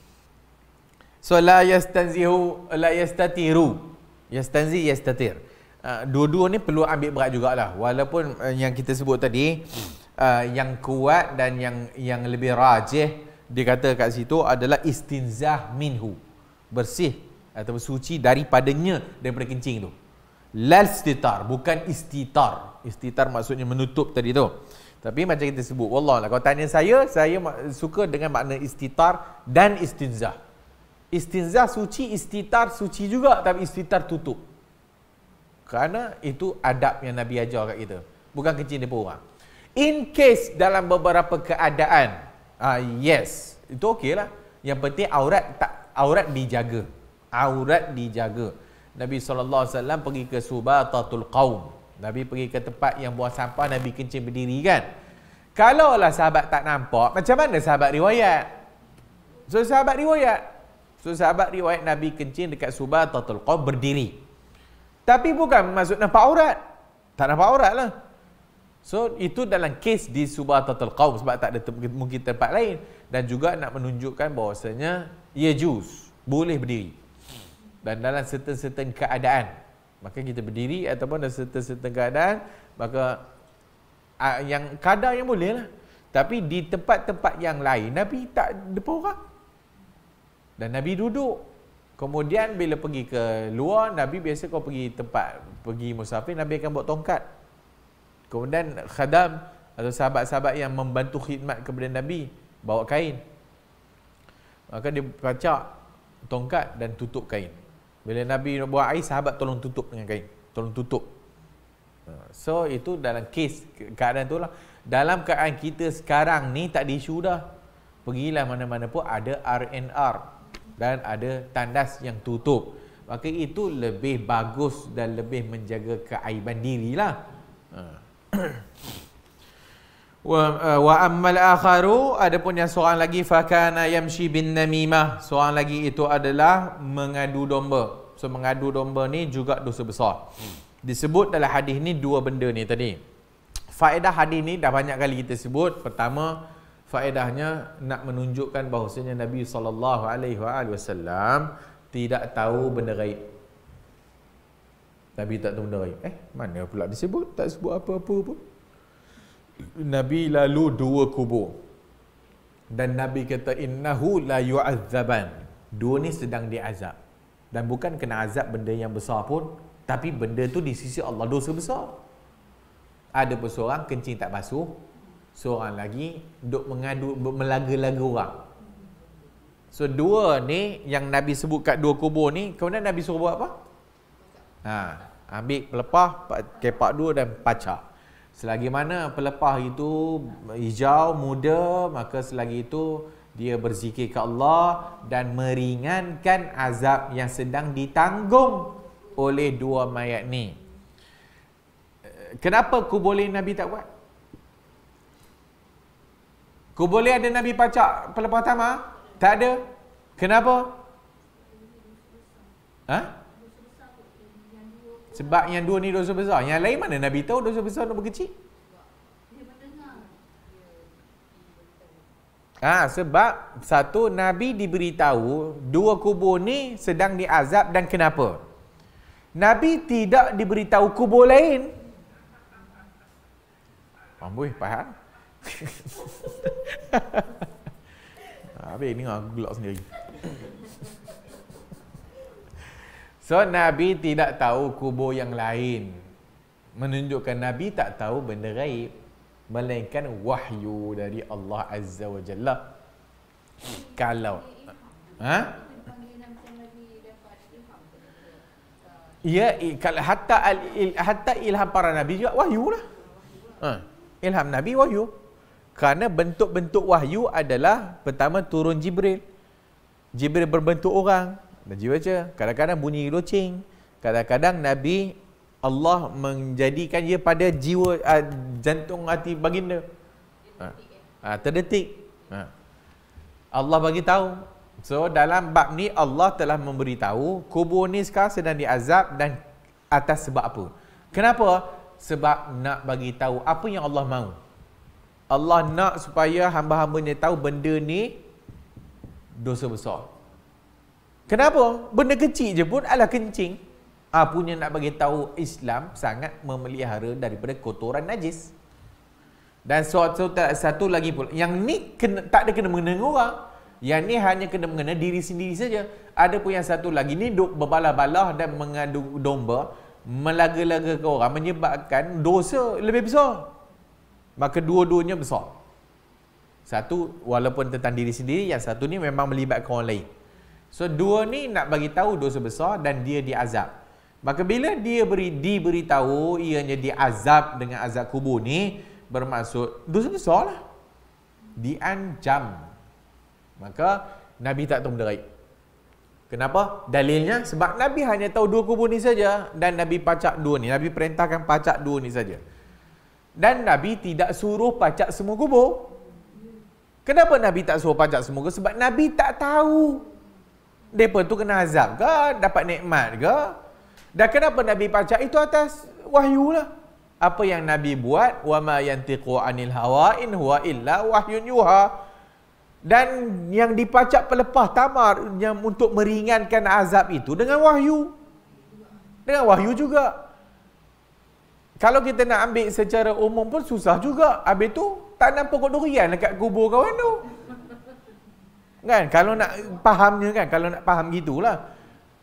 So la yastanzihu la yastatiru. Yastanzi yastatir. Ah, dua-dua ni perlu ambil berat jugalah walaupun eh, yang kita sebut tadi ah, yang kuat dan yang yang lebih rajih dia kata kat situ adalah istinzah minhu bersih atau bersuci daripadanya daripada kencing tu lal istitar bukan istitar istitar maksudnya menutup tadi tu tapi macam kita sebut wallah lah kalau tanya saya saya suka dengan makna istitar dan istinzah istinzah suci istitar suci juga tapi istitar tutup kerana itu adab yang Nabi ajar kat kita bukan kencing depa orang in case dalam beberapa keadaan Ah uh, yes, itu okey lah. Yang penting aurat tak aurat dijaga. Aurat dijaga. Nabi SAW pergi ke Subatatul Qaum. Nabi pergi ke tempat yang buang sampah, Nabi kencing berdiri kan. Kalau lah sahabat tak nampak, macam mana sahabat riwayat? So sahabat riwayat. So sahabat riwayat Nabi kencing dekat Subatatul Qaum berdiri. Tapi bukan maksud nampak aurat. Tak nampak aurat lah. So itu dalam kes di Subah Tatal Qaum sebab tak ada tem- mungkin tempat lain dan juga nak menunjukkan bahawasanya ia juz boleh berdiri. Dan dalam certain-certain keadaan maka kita berdiri ataupun dalam certain-certain keadaan maka ah, yang kadar yang boleh lah. Tapi di tempat-tempat yang lain Nabi tak depan orang. Dan Nabi duduk. Kemudian bila pergi ke luar Nabi biasa kau pergi tempat pergi musafir Nabi akan buat tongkat Kemudian khadam atau sahabat-sahabat yang membantu khidmat kepada Nabi bawa kain. Maka dia pacak tongkat dan tutup kain. Bila Nabi nak buang air, sahabat tolong tutup dengan kain. Tolong tutup. Ha, so itu dalam kes keadaan tu lah. Dalam keadaan kita sekarang ni tak isu dah. Pergilah mana-mana pun ada RNR dan ada tandas yang tutup. Maka itu lebih bagus dan lebih menjaga keaiban dirilah. Haa. Uh, wa ammal akharu adapun yang seorang lagi fakana yamshi bin namimah seorang lagi itu adalah mengadu domba so mengadu domba ni juga dosa besar disebut dalam hadis ni dua benda ni tadi faedah hadis ni dah banyak kali kita sebut pertama faedahnya nak menunjukkan bahawasanya Nabi saw tidak tahu benda gaib Nabi tak tahu benda Eh, mana pula disebut? Tak sebut apa-apa pun. Nabi lalu dua kubur. Dan Nabi kata, Innahu la yu'azzaban. Dua ni sedang diazab. Dan bukan kena azab benda yang besar pun. Tapi benda tu di sisi Allah dosa besar. Ada pun seorang kencing tak basuh. Seorang lagi duk mengadu, melaga-laga orang. So dua ni yang Nabi sebut kat dua kubur ni. Kemudian Nabi suruh buat apa? Ha ambil pelepah, kepak dua dan pacar. Selagi mana pelepah itu hijau, muda, maka selagi itu dia berzikir ke Allah dan meringankan azab yang sedang ditanggung oleh dua mayat ni. Kenapa boleh Nabi tak buat? boleh ada Nabi pacak pelepah tamar? Tak ada. Kenapa? Ha? Sebab yang dua ni dosa besar. Yang lain mana Nabi tahu dosa besar dosa kecil? Ha, sebab satu Nabi diberitahu dua kubur ni sedang diazab dan kenapa? Nabi tidak diberitahu kubur lain. Amboi, faham? Habis ni aku gelak sendiri. So Nabi tidak tahu kubur yang lain. Menunjukkan Nabi tak tahu benda gaib. Melainkan wahyu dari Allah Azza wa Jalla. Kalau. Ha? Ya, kalau hatta al, il, hatta ilham para nabi juga wahyu lah. Ha. Ilham nabi wahyu. karena bentuk-bentuk wahyu adalah pertama turun Jibril. Jibril berbentuk orang. Najib baca. Kadang-kadang bunyi loceng. Kadang-kadang Nabi Allah menjadikan dia pada jiwa uh, jantung hati baginda. Ha. Ha, terdetik. Ha. Allah bagi tahu. So dalam bab ni Allah telah memberitahu kubur ni sekarang sedang diazab dan atas sebab apa? Kenapa? Sebab nak bagi tahu apa yang Allah mahu. Allah nak supaya hamba-hambanya tahu benda ni dosa besar. Kenapa? Benda kecil je pun adalah kencing. Ah ha, punya nak bagi tahu Islam sangat memelihara daripada kotoran najis. Dan suatu, satu lagi pun yang ni kena, tak ada kena mengenai orang. Yang ni hanya kena mengenai diri sendiri saja. Ada pun yang satu lagi ni duk berbalah-balah dan mengadu domba melaga-laga ke orang menyebabkan dosa lebih besar. Maka dua-duanya besar. Satu walaupun tentang diri sendiri, yang satu ni memang melibatkan orang lain. So dua ni nak bagi tahu dosa besar dan dia diazab. Maka bila dia beri diberitahu ianya diazab dengan azab kubur ni bermaksud dosa besar lah. Diancam. Maka Nabi tak tahu menderai. Kenapa? Dalilnya sebab Nabi hanya tahu dua kubur ni saja dan Nabi pacak dua ni. Nabi perintahkan pacak dua ni saja. Dan Nabi tidak suruh pacak semua kubur. Kenapa Nabi tak suruh pacak semua kubur? Sebab Nabi tak tahu mereka tu kena azab ke? Dapat nikmat ke? Dan kenapa Nabi baca itu atas wahyu lah. Apa yang Nabi buat, وَمَا يَنْتِقُوا عَنِ الْهَوَىٰ إِنْ هُوَ إِلَّا وَحْيُنْ يُوهَىٰ Dan yang dipacak pelepah tamar yang untuk meringankan azab itu dengan wahyu. Dengan wahyu juga. Kalau kita nak ambil secara umum pun susah juga. Habis tu tak tanam pokok durian dekat kubur kawan tu. Kan? Kalau nak fahamnya kan, kalau nak faham gitulah.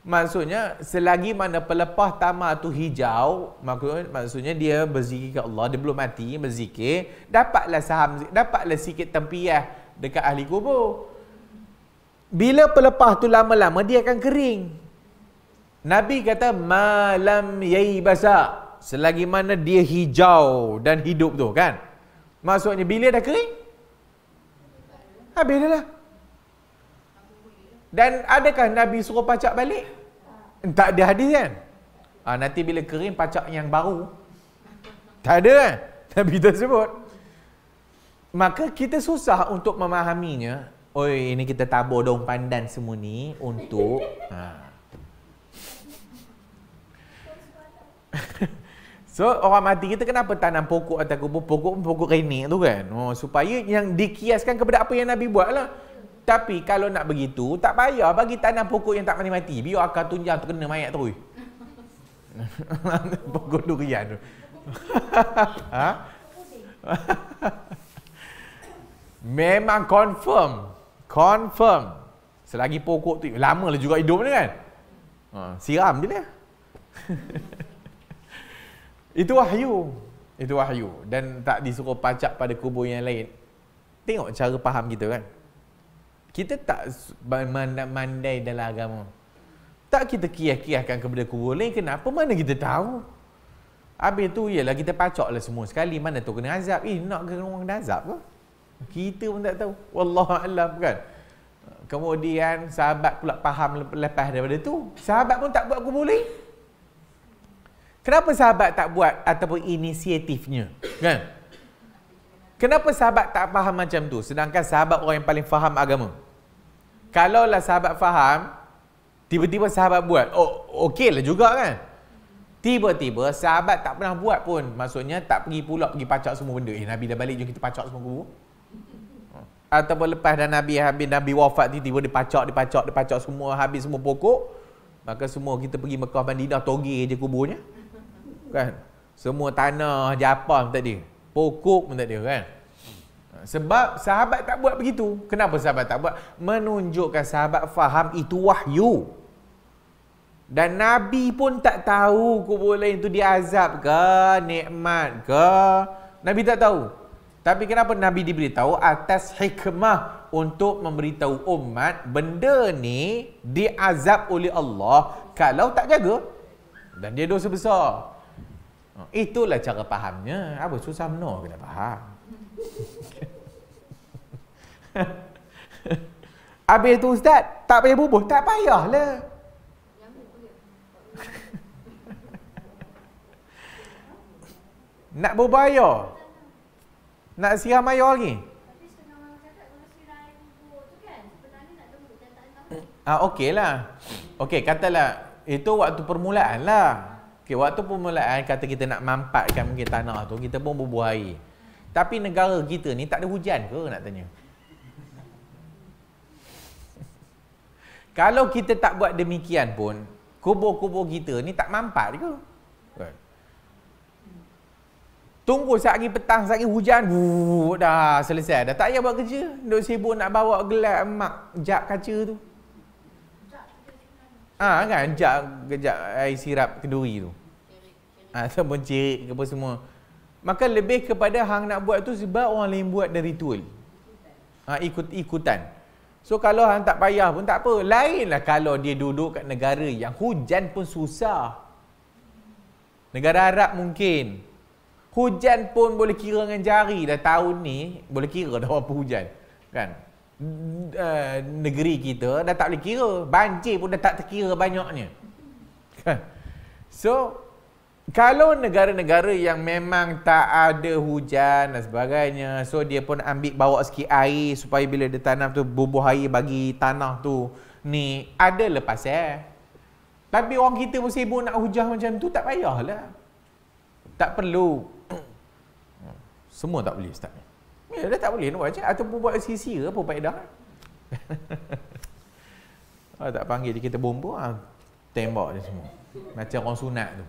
Maksudnya selagi mana pelepah tamar tu hijau, maksud, maksudnya dia berzikir ke Allah, dia belum mati berzikir, dapatlah saham, dapatlah sikit tempiah dekat ahli kubur. Bila pelepah tu lama-lama dia akan kering. Nabi kata malam yai basa selagi mana dia hijau dan hidup tu kan. Maksudnya bila dah kering? Habis dah lah. Dan adakah Nabi suruh pacak balik? Tak ada hadis kan? Ha, nanti bila kering pacak yang baru. Tak ada kan? Nabi sebut. Maka kita susah untuk memahaminya. Oi, ini kita tabur daun pandan semua ni untuk... Ha. So orang mati kita kenapa tanam pokok atau kubur? Pokok pun pokok renik tu kan. Oh, supaya yang dikiaskan kepada apa yang Nabi buat lah. Tapi kalau nak begitu, tak payah bagi tanam pokok yang tak mati-mati. Biar akan tunjang terkena mayat terus. pokok durian tu. ha? Memang confirm. Confirm. Selagi pokok tu, lama lah juga hidup ni kan? Ha, siram je lah. Itu wahyu. Itu wahyu. Dan tak disuruh pacak pada kubur yang lain. Tengok cara faham kita kan? kita tak mandai dalam agama. Tak kita kiah-kiahkan kepada kubur lain, kenapa? Mana kita tahu? Habis tu, ialah kita pacok lah semua sekali. Mana tu kena azab? Eh, nak ke orang dah azab ke? Kita pun tak tahu. Wallahualam kan? Kemudian, sahabat pula faham lepas daripada tu. Sahabat pun tak buat kubur lain. Kenapa sahabat tak buat ataupun inisiatifnya? Kan? Kenapa sahabat tak faham macam tu? Sedangkan sahabat orang yang paling faham agama. Kalau lah sahabat faham, tiba-tiba sahabat buat. Oh, okeylah juga kan? Tiba-tiba sahabat tak pernah buat pun. Maksudnya tak pergi pula pergi pacak semua benda. Eh, Nabi dah balik, jom kita pacak semua kubur. Hmm. Atau lepas dah Nabi habis, Nabi wafat tiba, tiba dia pacak, dia pacak, semua, habis semua pokok. Maka semua kita pergi Mekah Bandidah, toge je kuburnya. Kan? Semua tanah, japam tadi. Pokok pun tak ada kan? Sebab sahabat tak buat begitu. Kenapa sahabat tak buat? Menunjukkan sahabat faham itu wahyu. Dan Nabi pun tak tahu kubur lain itu diazab ke, nikmat ke. Nabi tak tahu. Tapi kenapa Nabi diberitahu atas hikmah untuk memberitahu umat benda ni diazab oleh Allah kalau tak jaga dan dia dosa besar. Itulah cara fahamnya. Apa susah benar kena faham. Thank you. Habis tu ustaz, tak payah bubuh, tak payahlah. Nak berbayar? Nak siram air lagi? Ah, okey lah. Okey, katalah itu waktu permulaan lah. Okey, waktu permulaan kata kita nak mampatkan mungkin tanah tu, kita pun berbuah air. Tapi negara kita ni tak ada hujan ke nak tanya? Kalau kita tak buat demikian pun, kubur-kubur kita ni tak mampat ke? Kan? Tunggu sehari petang, sehari hujan, wuuu, dah selesai. Dah tak payah buat kerja. Duk sibuk nak bawa gelap mak jap kaca tu. Ah ha, kan, jap, jap air sirap kenduri tu. Ha, ataupun ha, cirit ke apa semua. Maka lebih kepada hang nak buat tu sebab orang lain buat dari tool. Ha, ikut ikutan. So kalau hang tak payah pun tak apa. Lainlah kalau dia duduk kat negara yang hujan pun susah. Negara Arab mungkin. Hujan pun boleh kira dengan jari dah tahun ni, boleh kira dah apa hujan. Kan? Uh, negeri kita dah tak boleh kira. Banjir pun dah tak terkira banyaknya. Kan? So, kalau negara-negara yang memang tak ada hujan dan sebagainya so dia pun ambil bawa sikit air supaya bila dia tanam tu bubuh air bagi tanah tu ni ada lepas eh tapi orang kita pun sibuk nak hujah macam tu tak payahlah tak perlu semua tak boleh ustaz ya dah tak boleh nak buat ataupun buat sisi sia apa faedah oh, tak panggil kita bomba ha? tembak dia semua macam orang sunat tu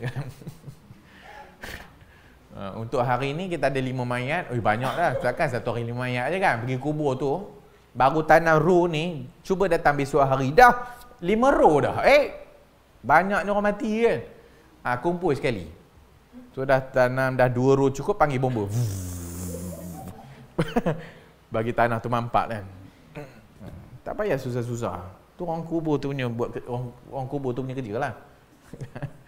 Ah, untuk hari ni kita ada lima mayat. Ui banyak dah. Takkan satu hari lima mayat je kan. Pergi kubur tu. Baru tanah ru ni. Cuba datang besok hari. Dah lima ru dah. Eh. Banyak ni orang mati kan. Ha, kumpul sekali. So dah tanam dah dua ru cukup panggil bomba. Bagi tanah tu mampak kan. Ah, tak payah susah-susah. Tu orang kubur tu punya buat orang, orang kubur tu punya kerja lah.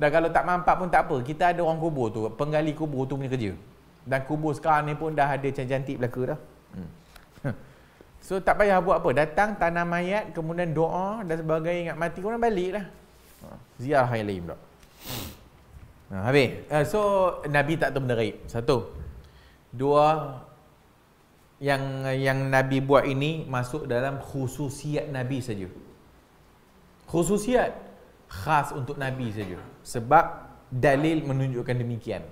Dan kalau tak mampat pun tak apa. Kita ada orang kubur tu. Penggali kubur tu punya kerja. Dan kubur sekarang ni pun dah ada cantik-cantik belaka dah. Hmm. So tak payah buat apa. Datang tanam mayat, kemudian doa dan sebagainya ingat mati. Korang balik lah. Ha. Ziarah yang lain pula. Nah, ha, habis. Ha, so Nabi tak tahu menerik. Satu. Dua. Yang yang Nabi buat ini masuk dalam khususiat Nabi saja. Khususiat khas untuk Nabi saja. Sebab dalil menunjukkan demikian.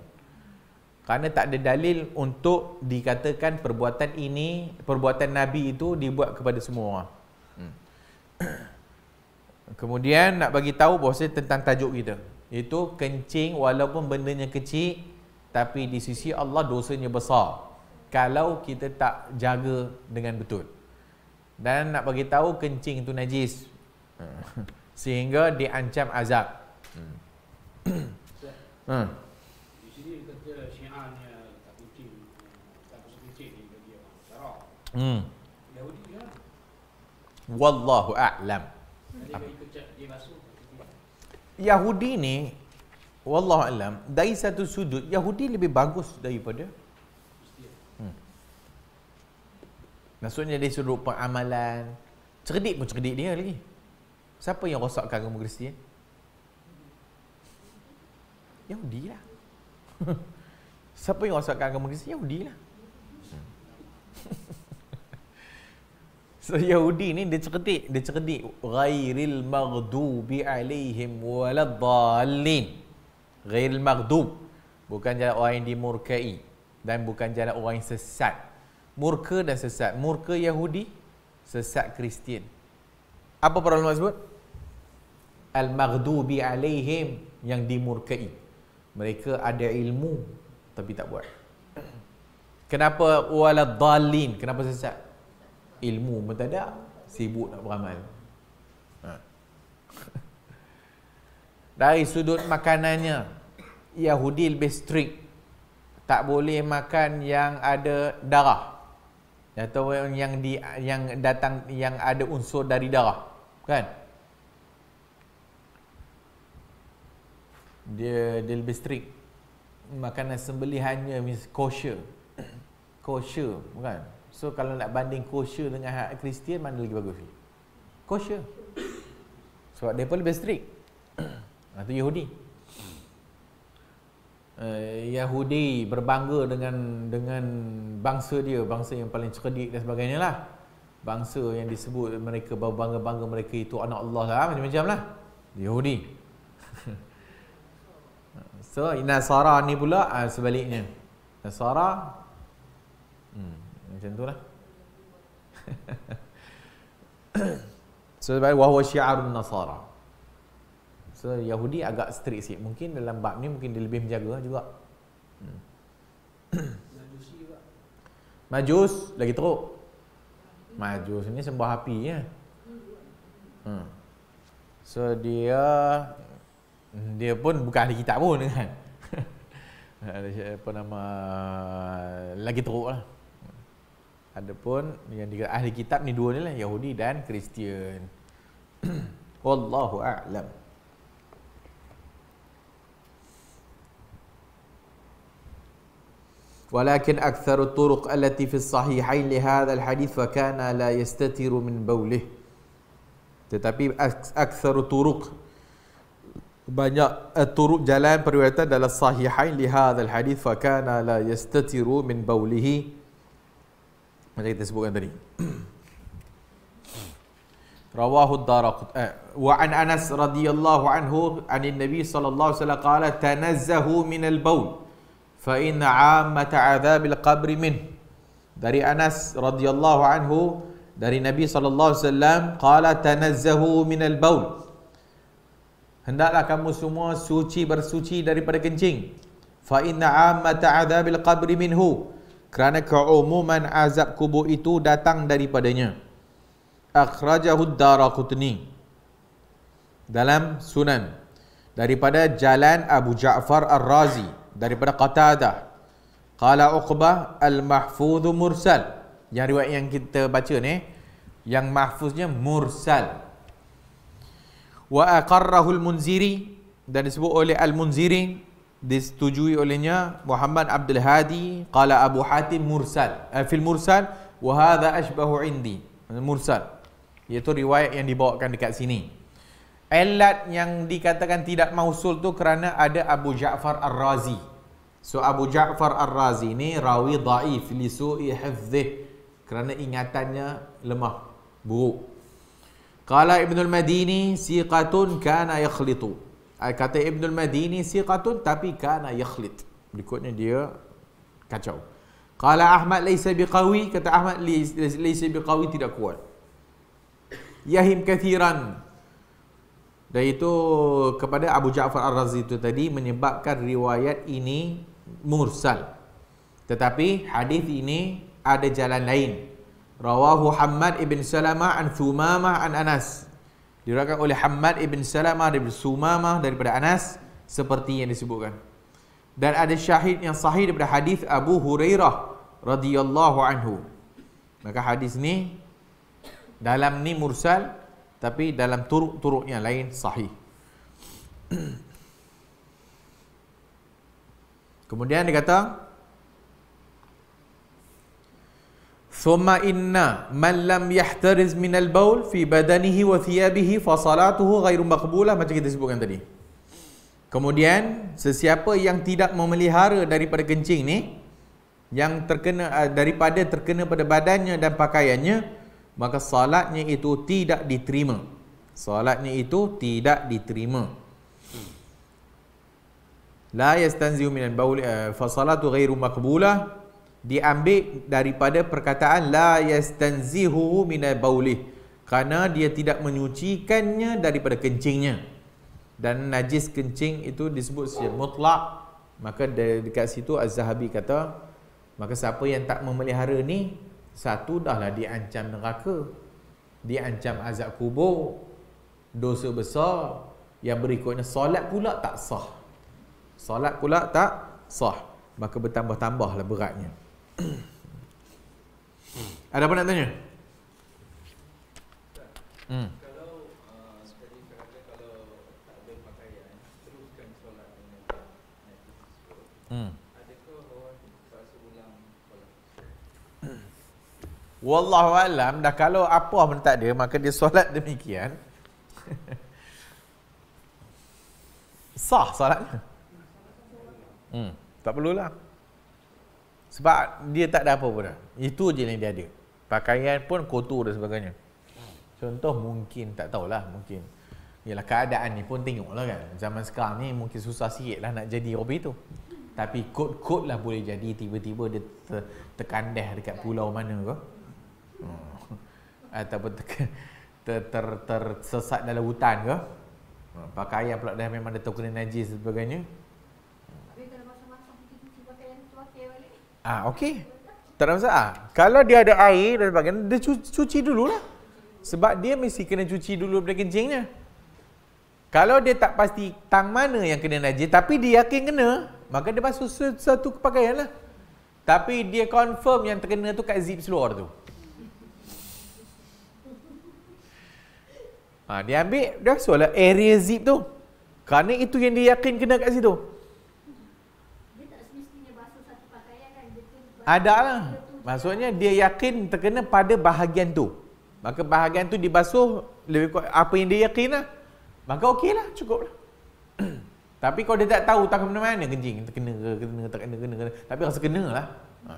Kerana tak ada dalil untuk dikatakan perbuatan ini, perbuatan Nabi itu dibuat kepada semua orang. Hmm. Kemudian nak bagi tahu bahawa tentang tajuk kita. Itu kencing walaupun bendanya kecil, tapi di sisi Allah dosanya besar. Kalau kita tak jaga dengan betul. Dan nak bagi tahu kencing itu najis. Hmm. sehingga diancam azab. Hmm. hmm. Hmm. Yahudi Wallahu a'lam. Yahudi ni wallahu a'lam dari satu sudut Yahudi lebih bagus daripada Hmm. Maksudnya dari sudut pengamalan, cerdik pun cerdik dia lagi. Siapa yang rosakkan agama Kristian? Yahudi lah. Siapa yang rosakkan agama Kristian? Yahudi lah. So, Yahudi ni dia cerdik, dia cerdik. Ghairil maghdubi alaihim waladhalin. Ghairil maghdub. Bukan jalan orang yang dimurkai. Dan bukan jalan orang yang sesat. Murka dan sesat. Murka Yahudi, sesat Kristian. Apa peralaman tersebut? sebut? al-maghdubi alaihim yang dimurkai. Mereka ada ilmu tapi tak buat. Kenapa waladdallin? Kenapa sesat? Ilmu pun tak ada, sibuk nak beramal. Ha. Dari sudut makanannya, Yahudi lebih strict. Tak boleh makan yang ada darah. Atau yang di yang datang yang ada unsur dari darah. Kan? dia dia lebih strict makanan sembelihannya mis kosher kosher bukan so kalau nak banding kosher dengan hak Kristian mana lagi bagus kosher sebab dia pun lebih strict atau Yahudi uh, Yahudi berbangga dengan dengan bangsa dia bangsa yang paling cerdik dan sebagainya lah bangsa yang disebut mereka bangga-bangga mereka itu anak Allah lah macam-macam lah Yahudi So Nasara ni pula uh, sebaliknya. Nasara hmm, macam lah. so sebab wa huwa Nasara. So Yahudi agak strict sikit. Mungkin dalam bab ni mungkin dia lebih menjaga juga. Hmm. Majus lagi teruk. Majus ni sembah api ya. Hmm. So dia dia pun bukan ahli kitab pun kan apa nama lagi teruk lah Adapun yang dikata ahli kitab ni dua ni lah Yahudi dan Kristian Wallahu a'lam. ولكن أكثر الطرق التي في الصحيحين لهذا الحديث فكان la yastatiru min بوله. tetapi أكثر الطرق banyak uh, turut jalan periwayatan dalam sahihain li hadzal hadis fa kana la yastatiru min baulihi macam kita sebutkan tadi rawahu daraqut eh, wa an anas radhiyallahu anhu anin nabi sallallahu alaihi wasallam qala tanazzahu min al baul fa in ammat adhab al qabr min dari Anas radhiyallahu anhu dari Nabi sallallahu alaihi wasallam qala tanazzahu min al baul Hendaklah kamu semua suci bersuci daripada kencing. Fa inna ammata adabil qabri minhu. Kerana keumuman azab kubur itu datang daripadanya. Akhrajahu Daraqutni. Dalam Sunan daripada Jalan Abu Ja'far Ar-Razi daripada Qatadah. Qala Uqbah Al-Mahfuz Mursal. Yang riwayat yang kita baca ni yang mahfuznya Mursal wa aqarrahu al-munziri dan disebut oleh al-munziri disetujui olehnya Muhammad Abdul Hadi qala Abu Hatim mursal eh, fil mursal wa hadha ashbahu indi mursal iaitu riwayat yang dibawakan dekat sini Elat yang dikatakan tidak mausul tu kerana ada Abu Ja'far Ar-Razi. So Abu Ja'far Ar-Razi ni rawi dhaif li su'i hifzih kerana ingatannya lemah, buruk. Qala al Madini siqatun kana yakhlitu. kata al Madini siqatun tapi kana yakhlit. Berikutnya dia kacau. Qala Ahmad laisa biqawi kata Ahmad laisa biqawi tidak kuat. Yahim kathiran. Dan itu kepada Abu Ja'far Ar-Razi itu tadi menyebabkan riwayat ini mursal. Tetapi hadis ini ada jalan lain Rawahu Hamad ibn Salama an Thumamah an Anas. Diriwayatkan oleh Hamad ibn Salama dari Sumamah daripada Anas seperti yang disebutkan. Dan ada syahid yang sahih daripada hadis Abu Hurairah radhiyallahu anhu. Maka hadis ni dalam ni mursal tapi dalam turuk-turuk yang lain sahih. Kemudian dia kata thumma inna man lam yahtariz min al-bawl fi badanihi wa thiyabihi fa salatuhu ghairu maqbulah macam kita sebutkan tadi. Kemudian sesiapa yang tidak memelihara daripada kencing ni yang terkena eh, daripada terkena pada badannya dan pakaiannya maka salatnya itu tidak diterima. Salatnya itu tidak diterima. La yastanzi min al-bawl eh, fa salatu ghairu maqbulah diambil daripada perkataan la yastanzihu min baulih kerana dia tidak menyucikannya daripada kencingnya dan najis kencing itu disebut secara mutlak maka dekat situ az-zahabi kata maka siapa yang tak memelihara ni satu dahlah diancam neraka diancam azab kubur dosa besar yang berikutnya solat pula tak sah solat pula tak sah maka bertambah-tambahlah beratnya Ada apa nak tanya? Hmm. Hmm. Wallahu alam dah kalau apa pun tak ada maka dia solat demikian. Sah solatnya. Hmm, tak perlulah. Sebab dia tak ada apa pun. Itu je yang dia ada. Pakaian pun kotor dan sebagainya. Contoh mungkin, tak tahulah mungkin. Yalah keadaan ni pun tengoklah kan. Zaman sekarang ni mungkin susah sikit lah nak jadi Robi tu. Tapi kot-kot lah boleh jadi tiba-tiba dia ter- terkandah dekat pulau mana ke. Hmm. Atau ter- ter- ter- tersesat dalam hutan ke. Hmm, pakaian pula dah memang dah terkena najis dan sebagainya. Ah, okey. Tak ada masalah. Kalau dia ada air dan sebagainya, dia cuci, cuci dululah. Sebab dia mesti kena cuci dulu daripada kencingnya. Kalau dia tak pasti tang mana yang kena najis, tapi dia yakin kena, maka dia basuh satu kepakaian lah. Tapi dia confirm yang terkena tu kat zip seluar tu. Ha, dia ambil, dia basuh lah area zip tu. Kerana itu yang dia yakin kena kat situ. Ada lah. Maksudnya dia yakin terkena pada bahagian tu. Maka bahagian tu dibasuh lebih kuat apa yang dia yakin lah. Maka okey lah, cukup lah. Tapi kalau dia tak tahu tak kena mana kencing. Terkena ke, kena, tak kena, kena, kena. Tapi rasa kena lah. Ha.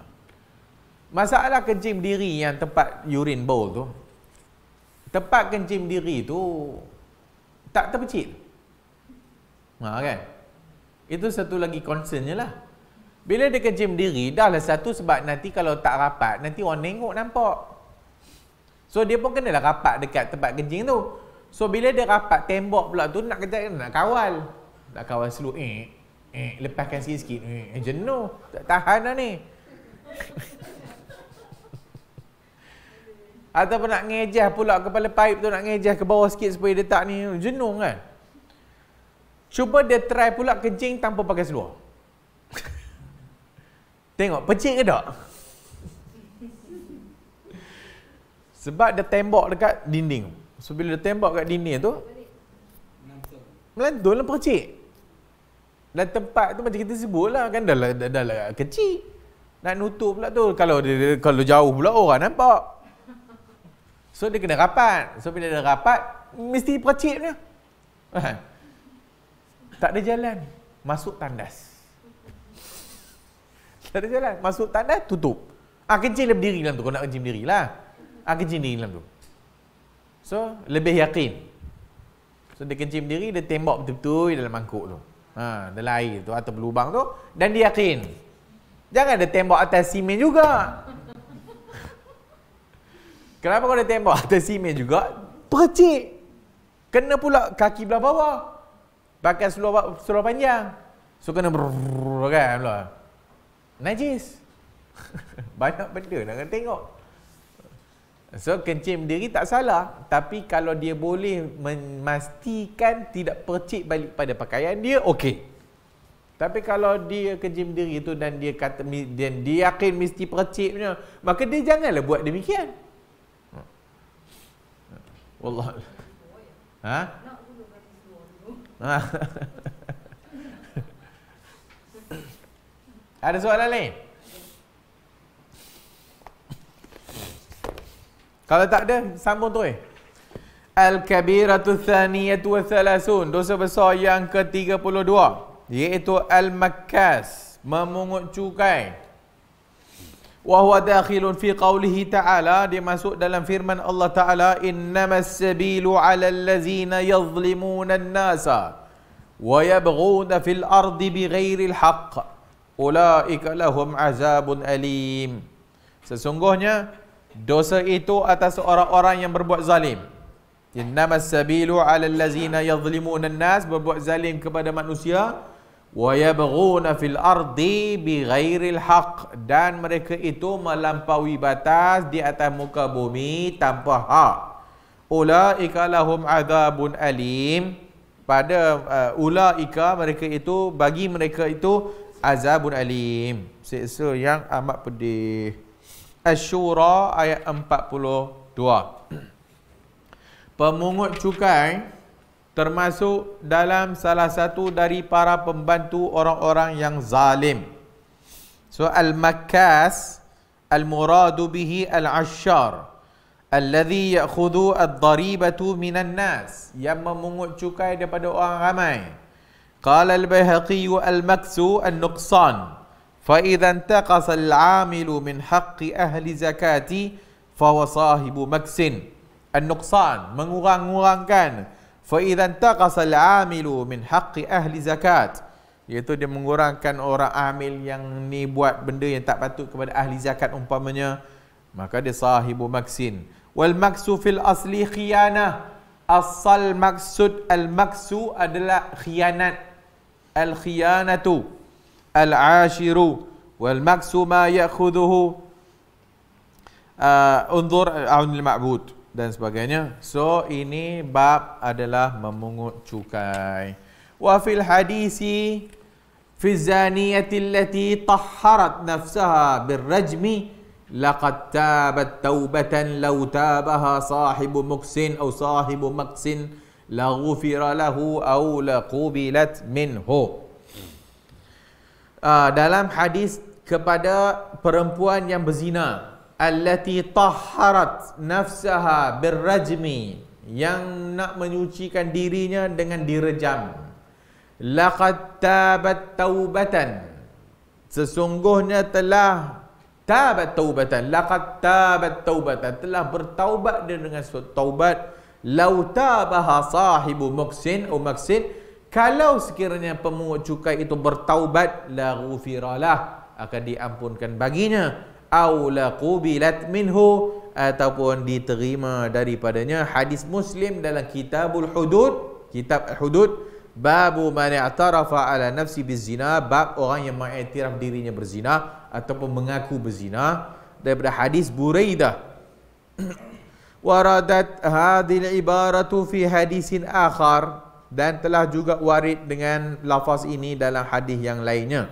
Masalah kencing diri yang tempat urine bowl tu. Tempat kencing diri tu tak terpecit. Ha, kan? Itu satu lagi concernnya lah. Bila dia kerja berdiri, dah lah satu sebab nanti kalau tak rapat, nanti orang nengok nampak. So dia pun kena lah rapat dekat tempat kencing tu. So bila dia rapat tembok pula tu nak kejar nak kawal. Nak kawal seluk eh eh lepaskan sikit-sikit eh, eh jenuh tak tahan dah ni. Ataupun nak ngejah pula kepala paip tu nak ngejah ke bawah sikit supaya dia tak ni jenuh kan. Cuba dia try pula kencing tanpa pakai seluar. Tengok pecik ke tak? Sebab dia tembok dekat dinding. So bila dia tembok dekat dinding tu melantun lah pecik. Dan tempat tu macam kita sebut lah kan dah, dah, dah, dah kecil. Nak nutup pula tu. Kalau dia, kalau jauh pula orang nampak. So dia kena rapat. So bila dia rapat, mesti pecik punya. tak ada jalan. Masuk tandas. Tak ada jalan. Masuk tanah, tutup. Ah, kencing dia berdiri dalam lah tu. Kau nak kencing berdiri lah. Ah, kencing berdiri dalam tu. So, lebih yakin. So, dia kencing berdiri, dia tembak betul-betul dalam mangkuk tu. Ha, dalam air tu atau berlubang tu. Dan dia yakin. Jangan dia tembak atas simen juga. Kenapa kau dah tembak atas simen juga? Percik. Kena pula kaki belah bawah. Pakai seluar, seluar panjang. So kena brrrr kan pula najis. Banyak benda nak kena tengok. So kencing berdiri tak salah, tapi kalau dia boleh memastikan tidak percik balik pada pakaian dia, okey. Tapi kalau dia kencing berdiri tu dan dia kata dan dia yakin mesti percik punya, maka dia janganlah buat demikian. Wallah. Ha? Ha? Ada soalan lain? Kalau tak ada, sambung tu eh. Al-kabiratu thaniyatu wa thalasun. Dosa besar yang ke-32. Iaitu Al-Makkas. Memungut cukai. Wahuwa dakhilun fi qawlihi ta'ala. Dia masuk dalam firman Allah Ta'ala. Innama sabilu ala allazina yazlimuna nasa. Wa yabguna fil ardi bi ghairi al ulaika lahum azabun alim sesungguhnya dosa itu atas orang-orang yang berbuat zalim innama sabilu 'ala allazina yadhlimuna an-nas berbuat zalim kepada manusia wa yabghuna fil ardi bi al-haq dan mereka itu melampaui batas di atas muka bumi tanpa hak ulaika lahum azabun alim pada uh, ulaika mereka itu bagi mereka itu azabun alim Siksa yang amat pedih Ashura ayat 42 Pemungut cukai termasuk dalam salah satu dari para pembantu orang-orang yang zalim So al-makas al-muradu bihi al-ashar al-Ladhi ya'khudu al daribatu minan nas Yang memungut cukai daripada orang ramai قال البيهقي المكس النقصان فإذا انتقص العامل من حق أهل زكاة فهو صاحب مكس النقصان mengurang-urangkan fa idza taqasa al-amilu min haqqi ahli zakat iaitu dia mengurangkan orang amil yang ni buat benda yang tak patut kepada ahli zakat umpamanya maka dia sahibu maksin wal maksu fil asli khiyana asal maksud al maksu adalah khianat الخيانة العاشر والمكس ما يأخذه uh, انظر عون المعبود dan sebagainya. So ini bab adalah memungut cukai. Wa fil hadisi fi zaniyati allati tahharat nafsaha bil rajmi laqad tabat taubatan law tabaha sahibu muksin atau sahibu maksin laghufira lahu aw laqubilat minhu ah, dalam hadis kepada perempuan yang berzina allati taharat nafsaha birrajmi yang nak menyucikan dirinya dengan direjam laqad tabat taubatan sesungguhnya telah tabat taubatan laqad tabat taubatan telah bertaubat dia dengan taubat Lauta tabaha sahibu muksin o oh maksin kalau sekiranya pemungut cukai itu bertaubat la ghufiralah akan diampunkan baginya au la qubilat minhu ataupun diterima daripadanya hadis muslim dalam kitabul hudud kitab hudud babu man i'tarafa ala nafsi bizina bab orang yang mengakui dirinya berzina ataupun mengaku berzina daripada hadis buraidah Waradat hadil ibaratu fi hadisin akhar dan telah juga warid dengan lafaz ini dalam hadis yang lainnya.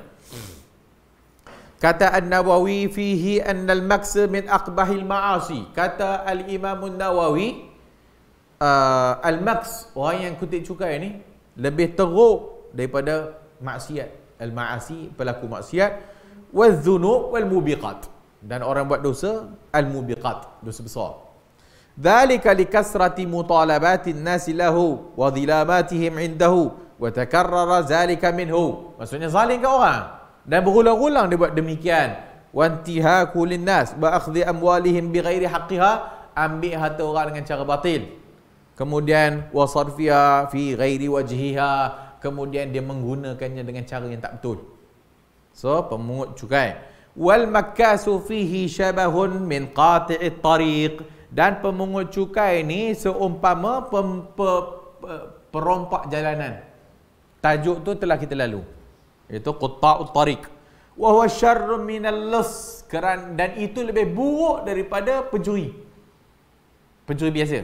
Kata An-Nawawi fihi al maksa min aqbahil ma'asi. Kata Al-Imam An-Nawawi uh, al-maks orang yang kutip cukai ni lebih teruk daripada maksiat. Al-ma'asi pelaku maksiat wal dhunub wal mubiqat. Dan orang buat dosa al-mubiqat, dosa besar. ذلك لكثرة مطالبات الناس له وظلاماتهم عنده وتكرر ذلك منه maksudnya zalim ke orang dan berulang-ulang dia buat demikian وانتهاك للناس وأخذ أموالهم بغير حقها ambil harta orang dengan cara batil kemudian وصرفها في غير وجهها kemudian dia menggunakannya dengan cara yang tak betul so pemungut cukai wal makasu fihi shabahun min qati'it tariq dan pemungut cukai ni seumpama pem, pe, pe, perompak jalanan tajuk tu telah kita lalu iaitu qutta'ut utarik. wa huwa syarrun minal lus dan itu lebih buruk daripada pencuri pencuri biasa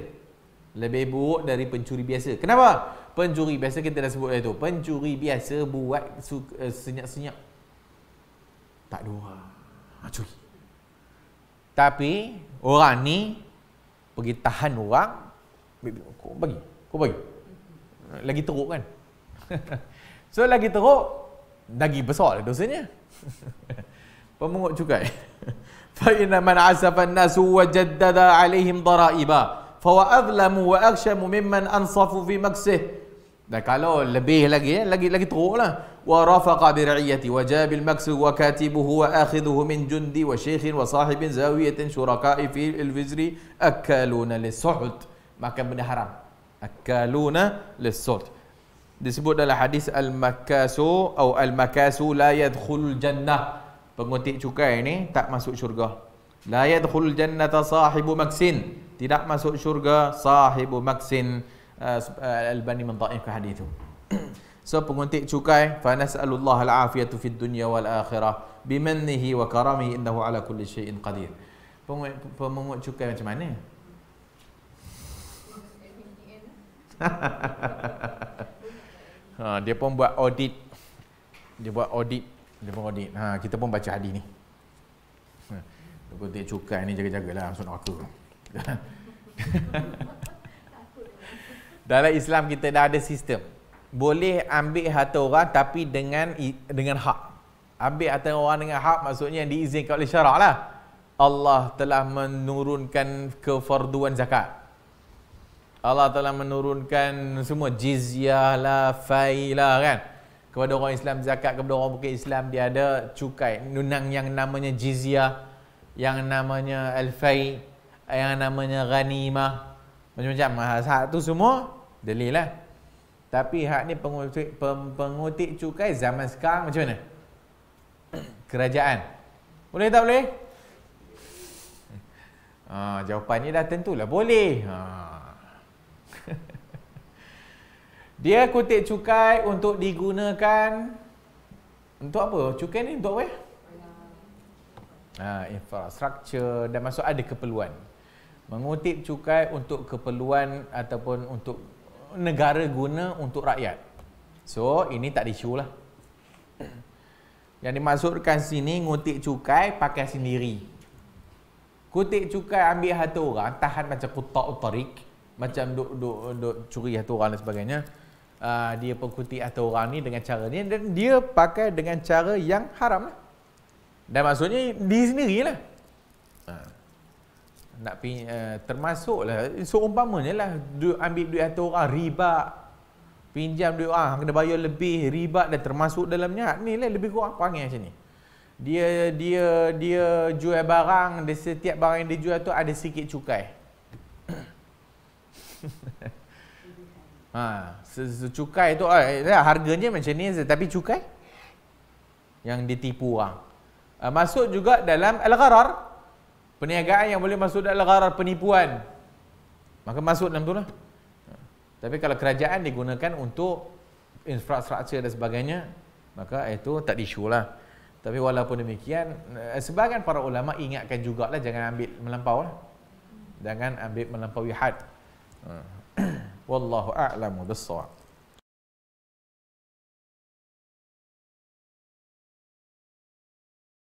lebih buruk dari pencuri biasa kenapa pencuri biasa kita dah sebut itu pencuri biasa buat eh, senyap-senyap tak dua ha, ah, curi tapi orang ni pergi tahan orang kau bagi kau bagi lagi teruk kan so lagi teruk lagi besar lah dosanya pemungut cukai fa inna man asafa an-nasu wa jaddada alaihim dara'iba fa wa azlamu wa aghsham mimman ansafu fi maksih dan kalau lebih lagi eh, lagi lagi teruklah ورفق برعية وجاب المكس وكاتبه وآخذه من جندي وشيخ وصاحب زاوية شركاء في الفزر أكالون للسحت ما كان من حرام أكالون suht disebut dalam hadis al-makasu atau al-makasu la yadkhulul jannah pengutip cukai ni tak masuk syurga la yadkhulul jannata sahibu maksin tidak masuk syurga sahibu maksin uh, al-bani ke hadis itu So penguntik cukai fa nas'alullah al-afiyatu fid dunya wal akhirah bimannihi wa karamihi innahu ala kulli syai'in qadir. Pemungut cukai macam mana? ha, dia pun buat audit. Dia buat audit. Dia pun audit. Ha, kita pun baca hadis ni. Ha, penguntik cukai ni jaga-jagalah masuk neraka. Dalam Islam kita dah ada sistem boleh ambil harta orang tapi dengan dengan hak. Ambil harta orang dengan hak maksudnya yang diizinkan oleh syarak lah. Allah telah menurunkan kefarduan zakat. Allah telah menurunkan semua jizyah lah, failah kan. Kepada orang Islam zakat, kepada orang bukan Islam dia ada cukai. Nunang yang namanya jizyah, yang namanya al-fai, yang namanya ghanimah. Macam-macam. Saat tu semua, delilah. lah. Tapi hak ni pengutip, pengutip cukai zaman sekarang macam mana? Kerajaan. Boleh tak boleh? Ha, jawapannya dah tentulah boleh. Ha. Dia kutik cukai untuk digunakan untuk apa? Cukai ni untuk apa? Ya? Ha, infrastruktur dan masuk ada keperluan. Mengutip cukai untuk keperluan ataupun untuk negara guna untuk rakyat. So, ini tak isu lah. Yang dimaksudkan sini, ngutik cukai pakai sendiri. Kutik cukai ambil harta orang, tahan macam kutak utarik. Macam duk, duk, duk curi harta orang dan sebagainya. Uh, dia pun kutik harta orang ni dengan cara ni. Dan dia pakai dengan cara yang haram lah. Dan maksudnya, diri sendiri lah nak pin, uh, eh, termasuklah umpamanya lah duit ambil duit atau orang riba pinjam duit ah kena bayar lebih riba dan termasuk dalamnya ha, ni lah lebih kurang panggil macam ni dia dia dia jual barang dia setiap barang yang dia jual tu ada sikit cukai ha cukai tu eh, lah harganya macam ni tapi cukai yang ditipu orang ah, masuk juga dalam al-gharar Perniagaan yang boleh masuk dalam gharar penipuan. Maka masuk dalam tu lah. Tapi kalau kerajaan digunakan untuk infrastruktur dan sebagainya, maka itu tak isu lah. Tapi walaupun demikian, eh, sebagian para ulama ingatkan juga lah jangan ambil melampau lah. Jangan ambil melampaui had. Hmm. Wallahu a'lamu bissawab.